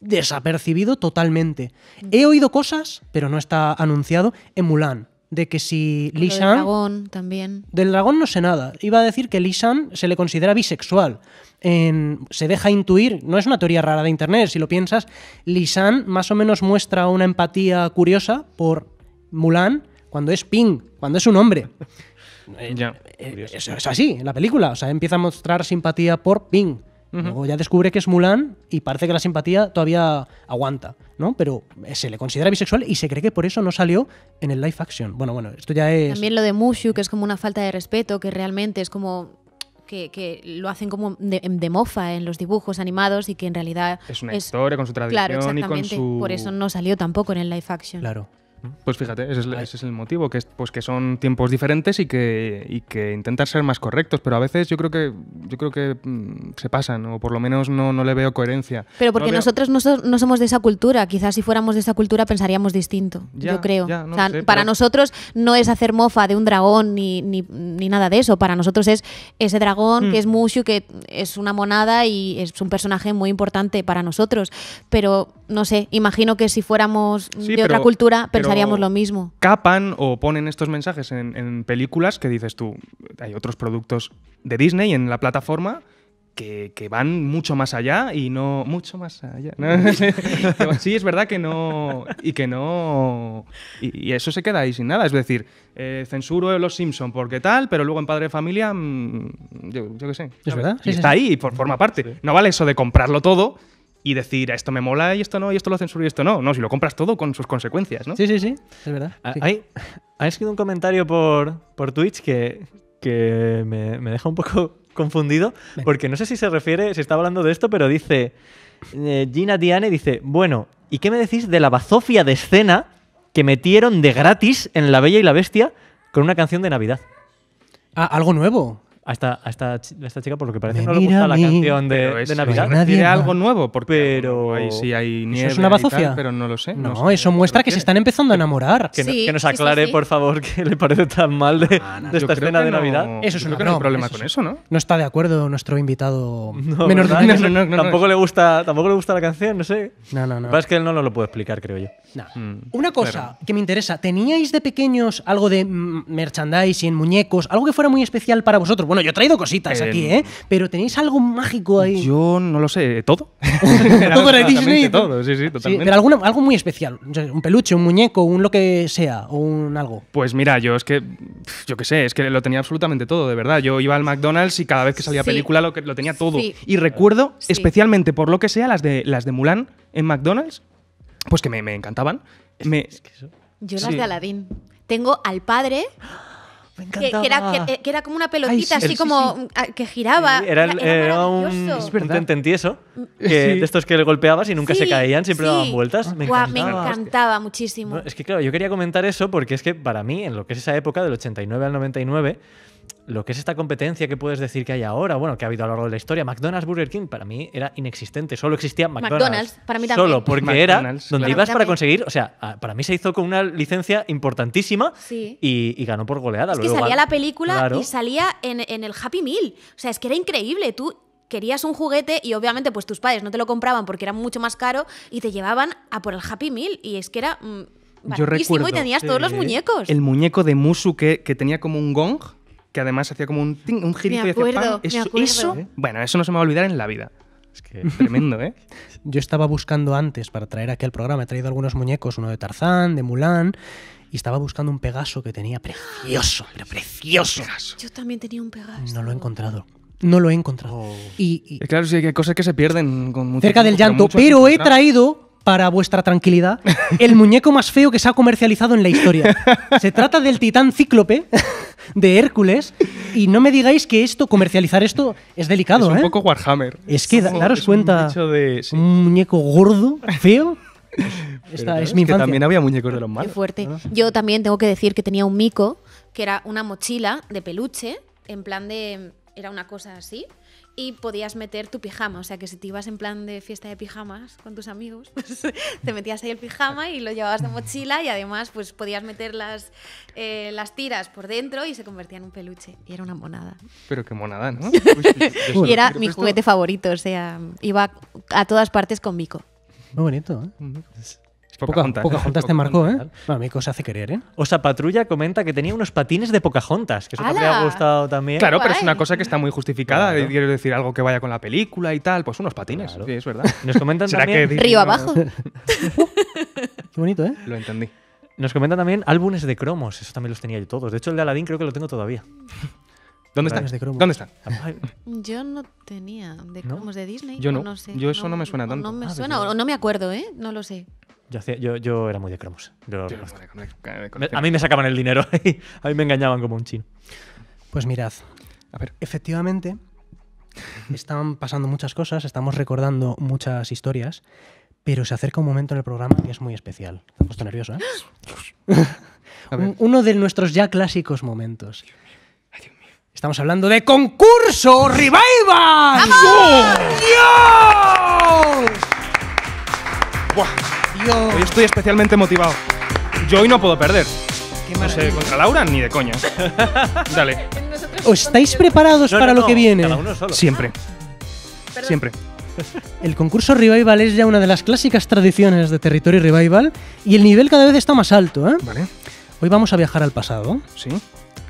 desapercibido totalmente. Mm. He oído cosas, pero no está anunciado, en Mulan de que si Lisan Del dragón también. Del dragón no sé nada. Iba a decir que Lisan se le considera bisexual. se deja intuir, no es una teoría rara de internet, si lo piensas, Lisan más o menos muestra una empatía curiosa por Mulan cuando es Ping, cuando es un hombre. ya, eh, es, es así, en la película. O sea, empieza a mostrar simpatía por Ping. Luego ya descubre que es Mulan y parece que la simpatía todavía aguanta, ¿no? Pero eh, se le considera bisexual y se cree que por eso no salió en el live action. Bueno, bueno, esto ya es. También lo de Mushu, que es como una falta de respeto, que realmente es como que, lo hacen como de, mofa en los dibujos animados y que en realidad es una historia con su tradición y con su por eso no salió tampoco en el live action. Claro. Pues fíjate, ese es, el motivo, que, pues que son tiempos diferentes y que, y que intentan ser más correctos, pero a veces yo creo que, yo creo que mm, se pasan, o por lo menos no, no le veo coherencia. Pero porque nosotros no, somos de esa cultura, quizás si fuéramos de esa cultura pensaríamos distinto, yo creo. para nosotros no es hacer mofa de un dragón ni, ni, ni nada de eso, para nosotros es ese dragón que mm. es Mushu, que es una monada y es un personaje muy importante para nosotros, pero no sé, imagino que si fuéramos de otra cultura pensaríamos haríamos lo mismo. Capan o ponen estos mensajes en, películas que dices tú, hay otros productos de Disney en la plataforma que, van mucho más allá y no mucho más allá (laughs) sí es verdad que no y que no y, eso se queda ahí sin nada es decir eh, censuro los Simpson porque tal pero luego en Padre de Familia mm, yo, qué sé está ahí por forma parte no vale eso de comprarlo todo y decir, a esto me mola y esto no, y esto lo censuro y esto no. No, si lo compras todo con sus consecuencias, ¿no? Sí, sí, sí, es verdad. Ah, hay, escrito un comentario por, por Twitch que, me, deja un poco (laughs) confundido, porque no sé si se refiere, si está hablando de esto, pero dice, eh, Gina Diane dice, bueno, ¿y qué me decís de la bazofia de escena que metieron de gratis en La Bella y la Bestia con una canción de Navidad? Ah, algo nuevo a esta, esta, chica, por lo que parece, no le gusta la canción de, de Navidad. algo nuevo, porque pero... ahí sí hay nieve. es una bazofia? pero no lo sé. No, eso muestra que se están empezando a enamorar. Que, nos aclare, por favor, que le parece tan mal de, ah, de esta escena de Navidad. Eso es lo que no, hay problema con eso, ¿no? No está de acuerdo nuestro invitado (laughs) menor Tampoco le gusta la canción, no sé. No, no, no. es que él no lo puede explicar, creo yo. Mm, una cosa que me interesa, ¿teníais de pequeños algo de merchandising, muñecos, algo que fuera muy especial para vosotros? Bueno, yo he traído cositas aquí, em, ¿eh? Pero tenéis algo mágico ahí. Yo no lo sé, todo. (laughs) todo Todo, sí, sí, totalmente. pero algo muy especial. un peluche, un muñeco, un lo que sea, o un algo. Pues mira, yo es que, yo qué sé, es que lo tenía absolutamente todo, de verdad. Yo iba al McDonald's y cada vez que salía película lo, lo tenía todo. Y recuerdo, especialmente por lo que sea, las de, las de Mulan en McDonald's, pues que me, encantaban. me, Yo las de Aladdin. Tengo al padre eh, que, era, como una pelotita así como ah, que giraba. Era, un tententieso mm. de estos que le golpeabas y nunca se caían, siempre daban vueltas. Me encantaba, muchísimo. es que claro, yo quería comentar eso porque es que para mí, en lo que es esa época del 89 al 99, lo que es esta competencia que puedes decir que hay ahora, bueno, que ha habido a lo largo de la historia, McDonald's, Burger King, para mí era inexistente, solo existía McDonald's. para mí también. Solo porque era donde ibas para conseguir, o sea, ah, para mí se hizo con una licencia importantísima y, ganó por goleada. Es salía la película y salía en, el Happy Meal. O sea, es que era increíble. Tú querías un juguete y obviamente pues tus padres no te lo compraban porque era mucho más caro y te llevaban a por el Happy Meal y es que era... Mm, yo recuerdo, y tenías todos los muñecos. El muñeco de Musu que tenía como un gong que además hacía como un, un girito y hacía Eso, ¿Eh? bueno, eso no se me va a olvidar en la vida. Es que (laughs) tremendo, ¿eh? (laughs) Yo estaba buscando antes para traer aquí al programa, he traído algunos muñecos, uno de Tarzán, de Mulán. y estaba buscando un Pegaso que tenía precioso, pero precioso. Yo también tenía un Pegaso. No lo he encontrado. No lo he encontrado. Oh. Y, eh, claro, sí, hay cosas que se pierden con mucho Cerca del llanto, pero, he traído para vuestra tranquilidad, el muñeco más feo que se ha comercializado en la historia. Se trata del titán cíclope de Hércules y no me digáis que esto, comercializar esto, es delicado. Es un ¿eh? poco Warhammer. Es que, daros cuenta, un, muñeco gordo, feo, es, mi que también había muñecos de los malos. Qué fuerte. Yo también tengo que decir que tenía un mico, que era una mochila de peluche, en plan de. Era una cosa así, y podías meter tu pijama. O sea, que si te ibas en plan de fiesta de pijamas con tus amigos, (laughs) pues, te metías ahí el pijama y lo llevabas de mochila y además pues podías meter las, eh, las tiras por dentro y se convertía en un peluche. Y era una monada. Pero qué monada, ¿no? (laughs) Pues, y era mi juguete favorito. O sea, iba a todas partes con Vico. Muy bonito, ¿eh? Pocahontas. ¿eh? te marcó, ¿eh? a mí cosa hace querer, ¿eh? Osa Patrulla comenta que tenía unos patines de Pocahontas, que eso ¡Hala! ha gustado también. Claro, pero es una cosa que está muy justificada. Quiero decir, algo que vaya con la película y tal, pues unos patines, sí, es verdad. (laughs) Nos comentan también... Que... Río abajo. (laughs) Qué bonito, ¿eh? Lo entendí. Nos comentan también álbumes de cromos, eso también los tenía yo todos. De hecho, el de Aladdin creo que lo tengo todavía. ¿Dónde están? ¿Dónde están? Yo no tenía de cromos de Disney. Yo no. Yo eso no, me suena tanto. No me ah, pues suena, o no me acuerdo, ¿eh? No lo sé. Yo, era muy de cromos. a mí me sacaban el dinero. (laughs) a mí me engañaban como un chino. Pues mirad. A ver. Efectivamente, están pasando muchas cosas, estamos recordando muchas historias, pero se acerca un momento en el programa que es muy especial. estamos puesto nervioso, ¿eh? Uno de nuestros ya clásicos momentos. Estamos hablando de concurso Revival. ¡Vamos! Hoy estoy especialmente motivado. Yo hoy no puedo perder. no sé, contra Laura ni de coña. (laughs) Dale. ¿O estáis preparados para lo que viene? Siempre, siempre. (laughs) El concurso Revival es ya una de las clásicas tradiciones de Territorio Revival y el nivel cada vez está más alto. ¿eh? Hoy vamos a viajar al pasado. sí.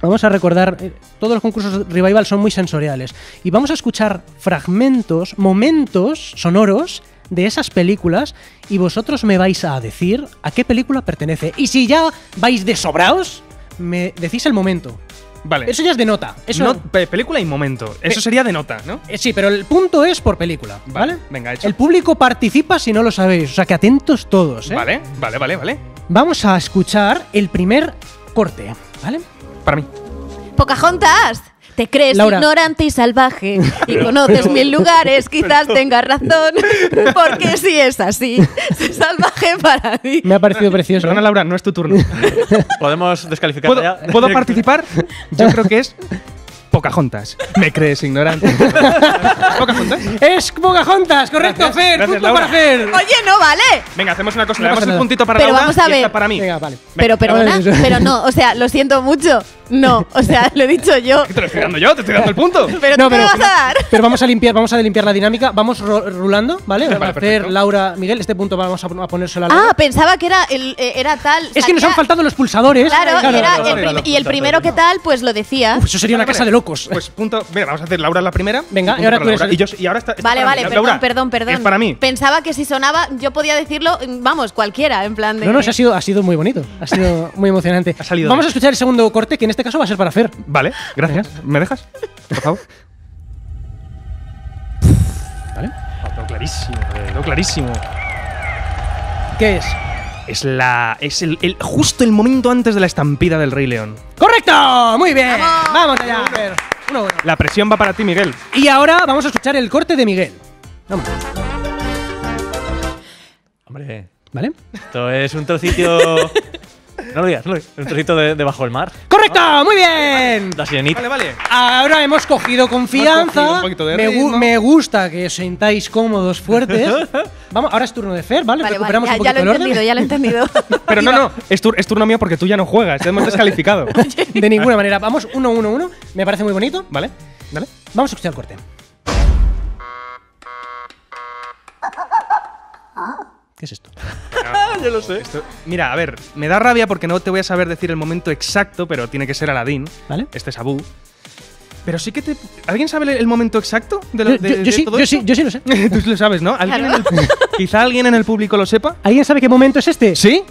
Vamos a recordar, eh, todos los concursos Revival son muy sensoriales y vamos a escuchar fragmentos, momentos sonoros de esas películas y vosotros me vais a decir a qué película pertenece. Y si ya vais de sobraos, me decís el momento. Vale. Eso ya es de nota. Eso... No, película y momento. Eso sería de nota, ¿no? Eh, sí, pero el punto es por película, ¿vale? venga, hecho. El público participa si no lo sabéis, o sea que atentos todos, ¿eh? Vale, vale, vale, vale. Vamos a escuchar el primer corte, ¿vale? Para mí. Pocahontas. Te crees ignorante y salvaje (laughs) y conoces mil lugares, quizás tengas razón, (laughs) porque si es así, es salvaje para ti. Me ha parecido precioso. Perdona, Laura, no es tu turno. (laughs) Podemos descalificar. ¿Puedo, ¿Puedo participar? Yo creo que es Pocahontas. Me crees ignorante. ¿Pocahontas? Es Pocahontas, correcto, Fer. Gracias, punto para Fer. Oye, no vale. Venga, hacemos una cosa. le damos un puntito para pero Laura vamos a ver. esta para mí. Venga, vale. Pero perdona, pero no. O sea, lo siento mucho. No, o sea, (laughs) lo he dicho yo. te lo estoy dando yo? Te estoy dando el punto. (laughs) Pero a dar. (laughs) Pero vamos a limpiar, vamos a limpiar la dinámica. Vamos rulando, ¿vale? Para hacer Laura, Miguel, este punto vamos a, ponérselo a Laura. Ah, pensaba que era, el, eh, era tal. Es que nos han faltado los pulsadores. Claro, y el primero que tal, pues lo decía. eso sería una casa de locos. Pues punto. Venga, vamos a hacer Laura la primera. Venga, y ahora tú Y, ahora está. vale, vale, perdón, perdón, para mí. Pensaba que si sonaba, yo podía decirlo, vamos, cualquiera, en plan de. No, no, ha sido, ha sido muy bonito. Ha sido muy emocionante. Ha salido. Vamos a escuchar el segundo corte que en este este caso va a ser para Fer. Vale, gracias. ¿Me dejas? Por favor. (laughs) ¿Vale? Lo ah, clarísimo, lo eh, clarísimo. ¿Qué es? Es la. Es el, justo el momento antes de la estampida del Rey León. ¡Correcto! Muy bien. ¡Vamos, allá, La presión va para ti, Miguel. Y ahora vamos a escuchar el corte de Miguel. Vamos. Hombre. ¿Vale? Esto es un trocito. (laughs) No lo digas, lo Un trocito de, de bajo el mar. ¡Correcto! Ah. ¡Muy bien! La sirenita. Vale, Ahora hemos cogido confianza. me, me gusta que os sentáis cómodos, fuertes. (laughs) Vamos, ahora es turno de Fer, ¿vale? Vale, vale, ya, un ya lo he entendido, ya lo he entendido. (laughs) Pero no, no, es, es turno mío porque tú ya no juegas, ya hemos descalificado. (laughs) De ninguna manera. Vamos, uno, uno, uno. Me parece muy bonito. ¿Vale? ¿Vale? Vamos a escuchar el corte. Ah. ¿Qué es esto? Ah, yo lo sé. mira, a ver, me da rabia porque no te voy a saber decir el momento exacto, pero tiene que ser Aladdin. ¿Vale? Este es Abu. Pero sí que te. ¿Alguien sabe el- momento exacto de, lo, Yo, sí, yo sí, yo sí lo sé. (laughs) Tú lo sabes, ¿no? quizá alguien en el público lo sepa. ¿Alguien sabe qué momento es este? ¿Sí?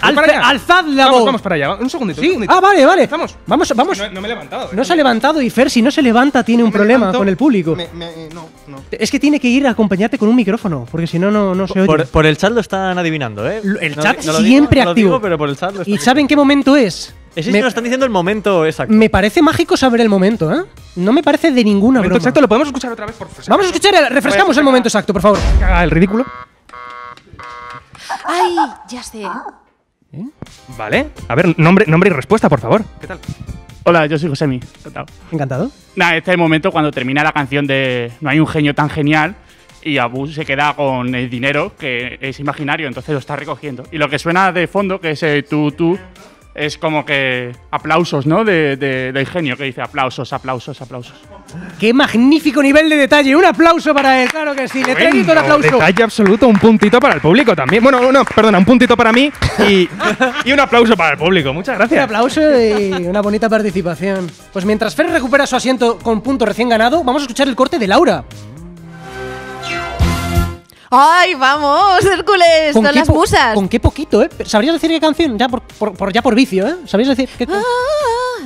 alzad la vamos, Vamos para allá, un segundito. Ah, vale, vale. Vamos, vamos. vamos. No, me he levantado. Eh. No se ha levantado y Fer, si no se levanta, tiene un problema con el público. Eh, no, no. Es que tiene que ir a acompañarte con un micrófono, porque si no, no, se oye. Por, el chat lo están adivinando, ¿eh? El chat siempre activo. pero por el chat ¿Y saben qué momento es? Es que nos están diciendo el momento exacto. Me parece mágico saber el momento, ¿eh? No me parece de ninguna broma. exacto, lo podemos escuchar otra vez, por Vamos a escuchar, refrescamos el momento exacto, por favor. Ah, el ridículo. ¡Ay! Ya sé. ¿Eh? Vale. A ver, nombre, nombre y respuesta, por favor. ¿Qué tal? Hola, yo soy Josemi. Encantado. Encantado. Nada, este es el momento cuando termina la canción de No hay un genio tan genial y Abu se queda con el dinero que es imaginario, entonces lo está recogiendo. Y lo que suena de fondo, que es el tú, tú, es como que aplausos, ¿no? De, ingenio, que dice aplausos, aplausos, aplausos. ¡Qué magnífico nivel de detalle! Un aplauso para él, claro que sí. Le traigo todo aplauso. Detalle absoluto, un puntito para el público también. Bueno, no, perdona, un puntito para mí y, y un aplauso para el público. Muchas gracias. Un aplauso y una bonita participación. Pues mientras Fer recupera su asiento con punto recién ganado, vamos a escuchar el corte de Laura. ¡Ay, vamos, Hércules! Son las musas. Con qué poquito, ¿eh? ¿Sabrías decir qué canción? Ya por, por, ya por vicio, ¿eh? ¿Sabrías decir qué canción?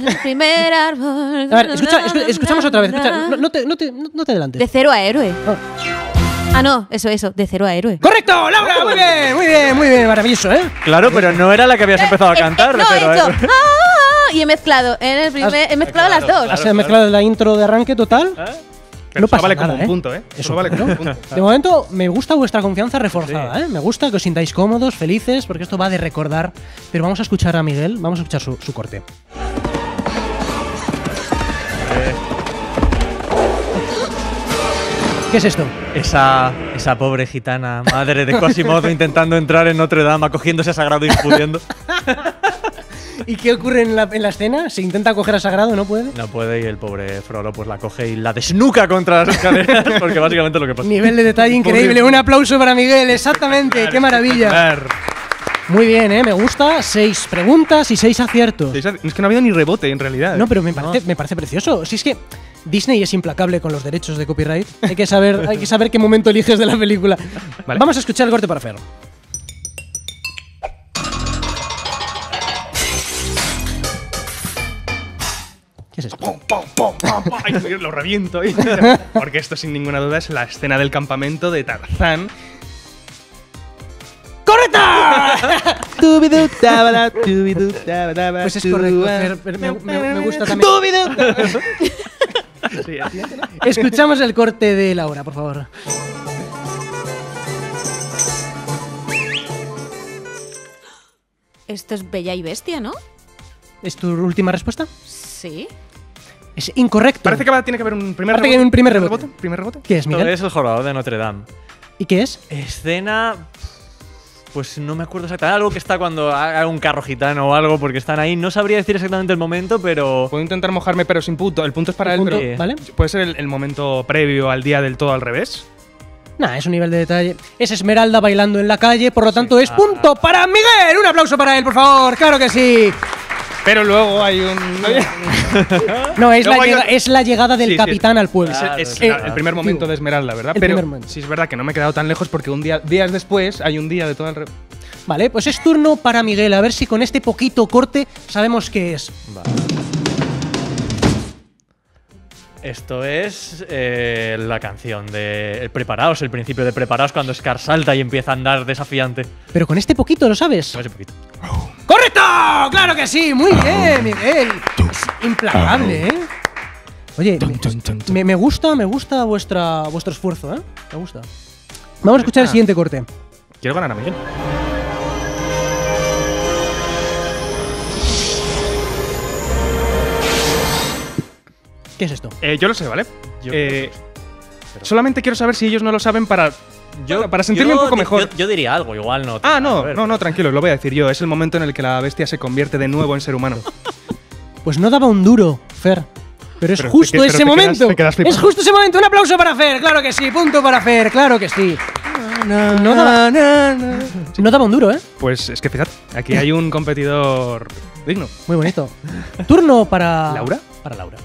Ah, el primer árbol. A ver, escucha, escuchamos otra vez. Escucha. No, te, no, te, no, adelantes. De cero a héroe. Oh. Ah, no, eso, eso, de cero a héroe. ¡Correcto, Laura! Muy bien, muy bien, muy bien, maravilloso, ¿eh? Claro, pero no era la que habías eh, empezado a eh, eh, cantar, no, he ah, ah, y he mezclado, he mezclado las dos. Has mezclado la intro de arranque total. ¿eh? ¿eh? eso vale como (laughs) punto, ¿eh? Eso, vale como De momento, me gusta vuestra confianza reforzada, ¿eh? Me gusta que os sintáis cómodos, felices, porque esto va de recordar. Pero vamos a escuchar a Miguel, vamos a escuchar su, corte. Eh. ¿Qué es esto? Esa, esa pobre gitana, madre de Cosimo intentando entrar en Notre Dame, acogiéndose a Sagrado y pudiendo. (laughs) ¿Y qué ocurre en la, escena? ¿Se intenta coger a Sagrado? ¿No puede? No puede y el pobre Frollo pues la coge y la desnuca contra las escaleras (laughs) porque básicamente lo que pasa. Nivel de detalle increíble. Un aplauso para Miguel, exactamente. ¡Qué maravilla! Muy bien, ¿eh? me gusta. Seis preguntas y seis aciertos. Es que no ha habido ni rebote en realidad. ¿eh? No, pero me parece, precioso. Si es que Disney es implacable con los derechos de copyright, hay que saber, hay que saber qué momento eliges de la película. (laughs) Vamos a escuchar el corte para Ferro. ¿Qué es esto? (laughs) lo reviento. (laughs) Porque esto, sin ninguna duda, es la escena del campamento de Tarzán. ¡Correcta! (laughs) pues es correcto, me, gusta Escuchamos el corte de Laura, por favor. Esto es Bella y Bestia, ¿no? ¿Es tu última respuesta? Sí. Es incorrecto. Parece que tiene que haber un primer rebote. primer rebote. ¿Qué es, Miguel? Es el jorobado de Notre Dame. ¿Y qué es? Escena pues no me acuerdo exactamente. Algo que está cuando hay un carro gitano o algo, porque están ahí. No sabría decir exactamente el momento, pero. Puedo intentar mojarme, pero sin punto. El punto es para él, ¿Vale? ¿Puede ser el, momento previo al día del todo al revés? Nah, es un nivel de detalle. Es Esmeralda bailando en la calle, por lo tanto es ah. punto para Miguel. Un aplauso para él, por favor. Claro que sí. Pero luego hay un. (laughs) no, es, la, llegada del capitán al pueblo. es, el ah, primer ah, momento de Esmeralda, ¿verdad? Pero sí, es verdad que no me he quedado tan lejos porque un día, días después hay un día de todo el. Vale, pues es turno para Miguel, a ver si con este poquito corte sabemos qué es. Esto es eh, la canción de Preparaos, el principio de Preparaos cuando Scar salta y empieza a andar desafiante. Pero con este poquito, ¿lo sabes? Con este poquito. ¡Correcto! ¡Claro que sí! ¡Muy bien, Miguel! implacable, ¿eh? Oye, me, me gusta, me gusta vuestra, vuestro esfuerzo, ¿eh? Me gusta. Vamos a escuchar el siguiente corte. Quiero ganar a Miguel. ¿Qué es esto? Eh, yo lo sé, ¿vale? eh, Solamente quiero saber si ellos no lo saben para. para, sentirme un poco mejor. Yo, diría algo, igual no. Ah, no, no, no, tranquilo, lo voy a decir yo. Es el momento en el que la bestia se convierte de nuevo en ser humano. (laughs) pues no daba un duro, Fer. Pero es justo ese momento. es justo ese momento. Un aplauso para Fer, claro que sí. Punto para Fer, claro que sí. No, no, daba, no daba un duro, ¿eh? Pues es que fíjate, aquí hay un competidor digno. Muy bonito. Turno para. ¿Laura? Para Laura.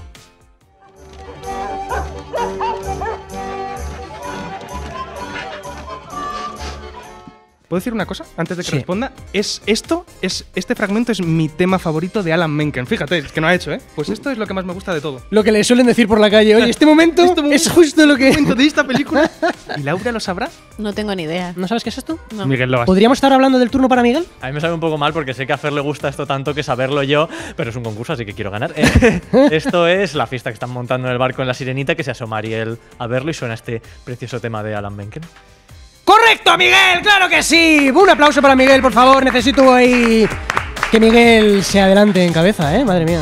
¿Puedo decir una cosa antes de que responda? Es esto, es este fragmento es mi tema favorito de Alan Menken. Fíjate, es que no ha hecho, ¿eh? Pues esto es lo que más me gusta de todo. Lo que le suelen decir por la calle, oye, este momento, este es justo lo que este momento de esta película. (laughs) ¿Y Laura lo sabrá? No tengo ni idea. ¿No sabes qué es esto? Miguel ¿Podríamos estar hablando del turno para Miguel? A mí me sabe un poco mal porque sé que a Fer le gusta esto tanto que saberlo yo, pero es un concurso, así que quiero ganar. Eh, (laughs) esto es la fiesta que están montando en el barco en la Sirenita que se asoma Ariel a verlo y suena este precioso tema de Alan Menken. Correcto, Miguel, claro que sí. Un aplauso para Miguel, por favor. Necesito ahí que Miguel se adelante en cabeza, ¿eh? Madre mía.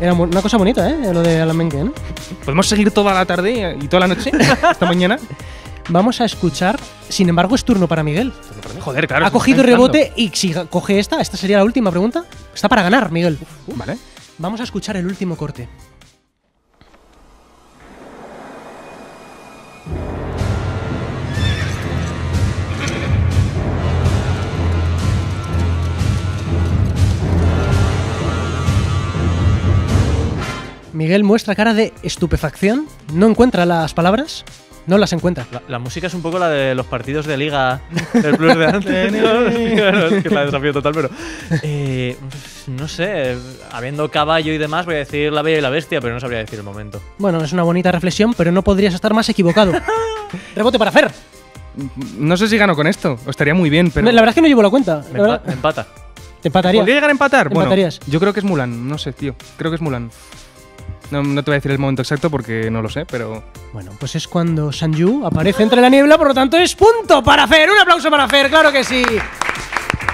Era una cosa bonita, ¿eh? Lo de Alan Menken. ¿eh? ¿Podemos seguir toda la tarde y toda la noche? ¿Esta mañana. (laughs) Vamos a escuchar. Sin embargo, es turno para Miguel. Joder, claro. Ha cogido rebote y si coge esta, esta sería la última pregunta. Está para ganar, Miguel. vale. Vamos a escuchar el último corte. Miguel muestra cara de estupefacción, no encuentra las palabras, no las encuentra. La, música es un poco la de los partidos de liga del Plus de antes. (laughs) (laughs) claro, es que la desafío total, pero. Eh, no sé, habiendo caballo y demás, voy a decir la bella y la bestia, pero no sabría decir el momento. Bueno, es una bonita reflexión, pero no podrías estar más equivocado. (laughs) Rebote para Fer. No sé si gano con esto, estaría muy bien, pero. La verdad es que no llevo la cuenta. empata. ¿Te empataría? ¿Podría llegar a empatar? Bueno, yo creo que es Mulan, no sé, tío. Creo que es Mulan. No, no, te voy a decir el momento exacto porque no lo sé, pero. Bueno, pues es cuando Sanju aparece entre la niebla, por lo tanto es punto para hacer Un aplauso para hacer claro que sí.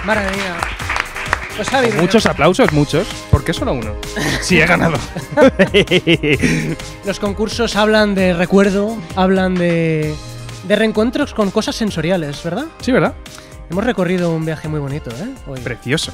Maravilla. Pues, pues muchos aplausos, muchos. ¿Por qué solo uno? (laughs) sí, he ganado. Los concursos hablan de recuerdo, hablan de, de reencuentros con cosas sensoriales, ¿verdad? Sí, ¿verdad? Hemos recorrido un viaje muy bonito, ¿eh? Precioso.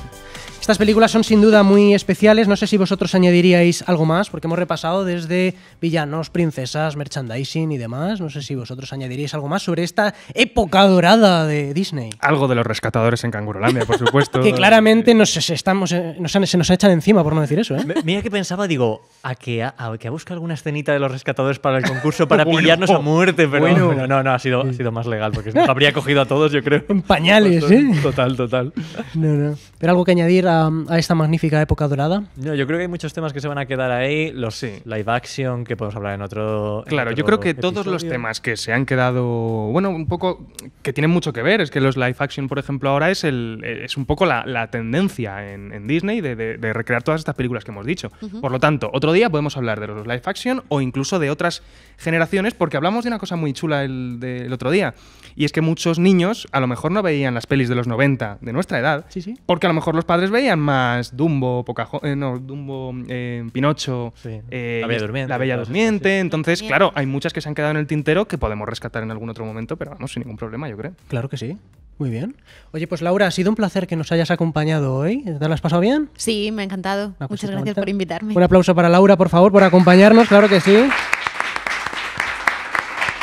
Estas películas son sin duda muy especiales. No sé si vosotros añadiríais algo más, porque hemos repasado desde villanos, princesas, merchandising y demás. No sé si vosotros añadiríais algo más sobre esta época dorada de Disney. Algo de los rescatadores en Cangurolandia, por supuesto. (laughs) que claramente nos, eh, estamos, eh, nos, se nos echan encima, por no decir eso. ¿eh? Mira que pensaba, digo, a que, a, que alguna escenita de los rescatadores para el concurso para (laughs) pillarnos a muerte, pero no, no, ha sido, ha sido más legal, porque nos habría cogido a todos, yo creo. En pañales, ¿eh? Total, total. No, no. Pero algo que añadir a a, esta magnífica época dorada? No, yo creo que hay muchos temas que se van a quedar ahí. Los live action, que podemos hablar en otro. Claro, yo creo que todos los temas que se han quedado. Bueno, un poco. que tienen mucho que ver. Es que los live action, por ejemplo, ahora es, el, es un poco la, tendencia en, Disney de, recrear todas estas películas que hemos dicho. Por lo tanto, otro día podemos hablar de los live action o incluso de otras generaciones, porque hablamos de una cosa muy chula el, del otro día. Y es que muchos niños a lo mejor no veían las pelis de los 90, de nuestra edad, sí, sí. porque a lo mejor los padres veían más Dumbo, eh, no, Dumbo eh, Pinocho, eh, La Bella Durmiente. Entonces, claro, hay muchas que se han quedado en el tintero que podemos rescatar en algún otro momento, pero vamos, sin ningún problema, yo creo. Claro que sí. Muy bien. Oye, pues Laura, ha sido un placer que nos hayas acompañado hoy. ¿Te lo has pasado bien? Sí, me ha encantado. Ah, pues muchas gracias por invitarme. Un aplauso para Laura, por favor, por acompañarnos, claro que sí. (laughs)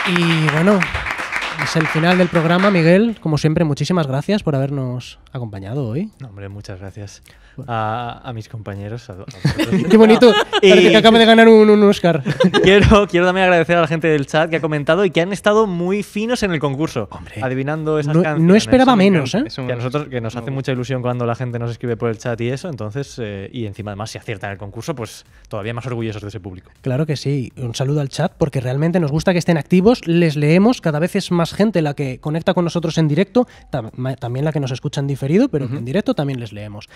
Y bueno, es el final del programa, Miguel. Como siempre, muchísimas gracias por habernos acompañado hoy. hombre, muchas gracias a, mis compañeros. (laughs) Qué bonito. Y... que de ganar un, un Oscar. (laughs) quiero, quiero también agradecer a la gente del chat que ha comentado y que han estado muy finos en el concurso. adivinando esas no, No esperaba menos, ¿eh? Que, a nosotros, que nos hace mucha ilusión cuando la gente nos escribe por el chat y eso. Entonces, eh, y encima además si aciertan el concurso, pues todavía más orgullosos de ese público. Claro que sí. Un saludo al chat porque realmente nos gusta que estén activos. Les leemos. Cada vez es más gente la que conecta con nosotros en directo. también la que nos escucha en diferido, pero en directo también les leemos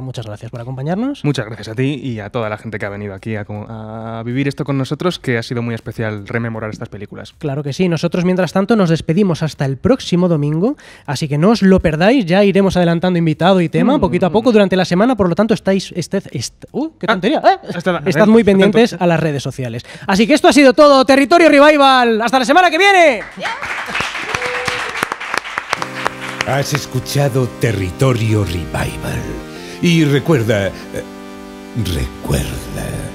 muchas gracias por acompañarnos. Muchas gracias a ti y a toda la gente que ha venido aquí a, vivir esto con nosotros, que ha sido muy especial rememorar estas películas. Claro que sí. Nosotros, mientras tanto, nos despedimos hasta el próximo domingo, así que no os lo perdáis. Ya iremos adelantando invitado y tema mm. poquito a poco durante la semana, por lo tanto, estáis. estad, muy pendientes a las redes sociales. Así que esto ha sido todo. Territorio Revival. ¡Hasta la semana que viene! Has escuchado Territorio Revival y recuerda, eh, recuerda.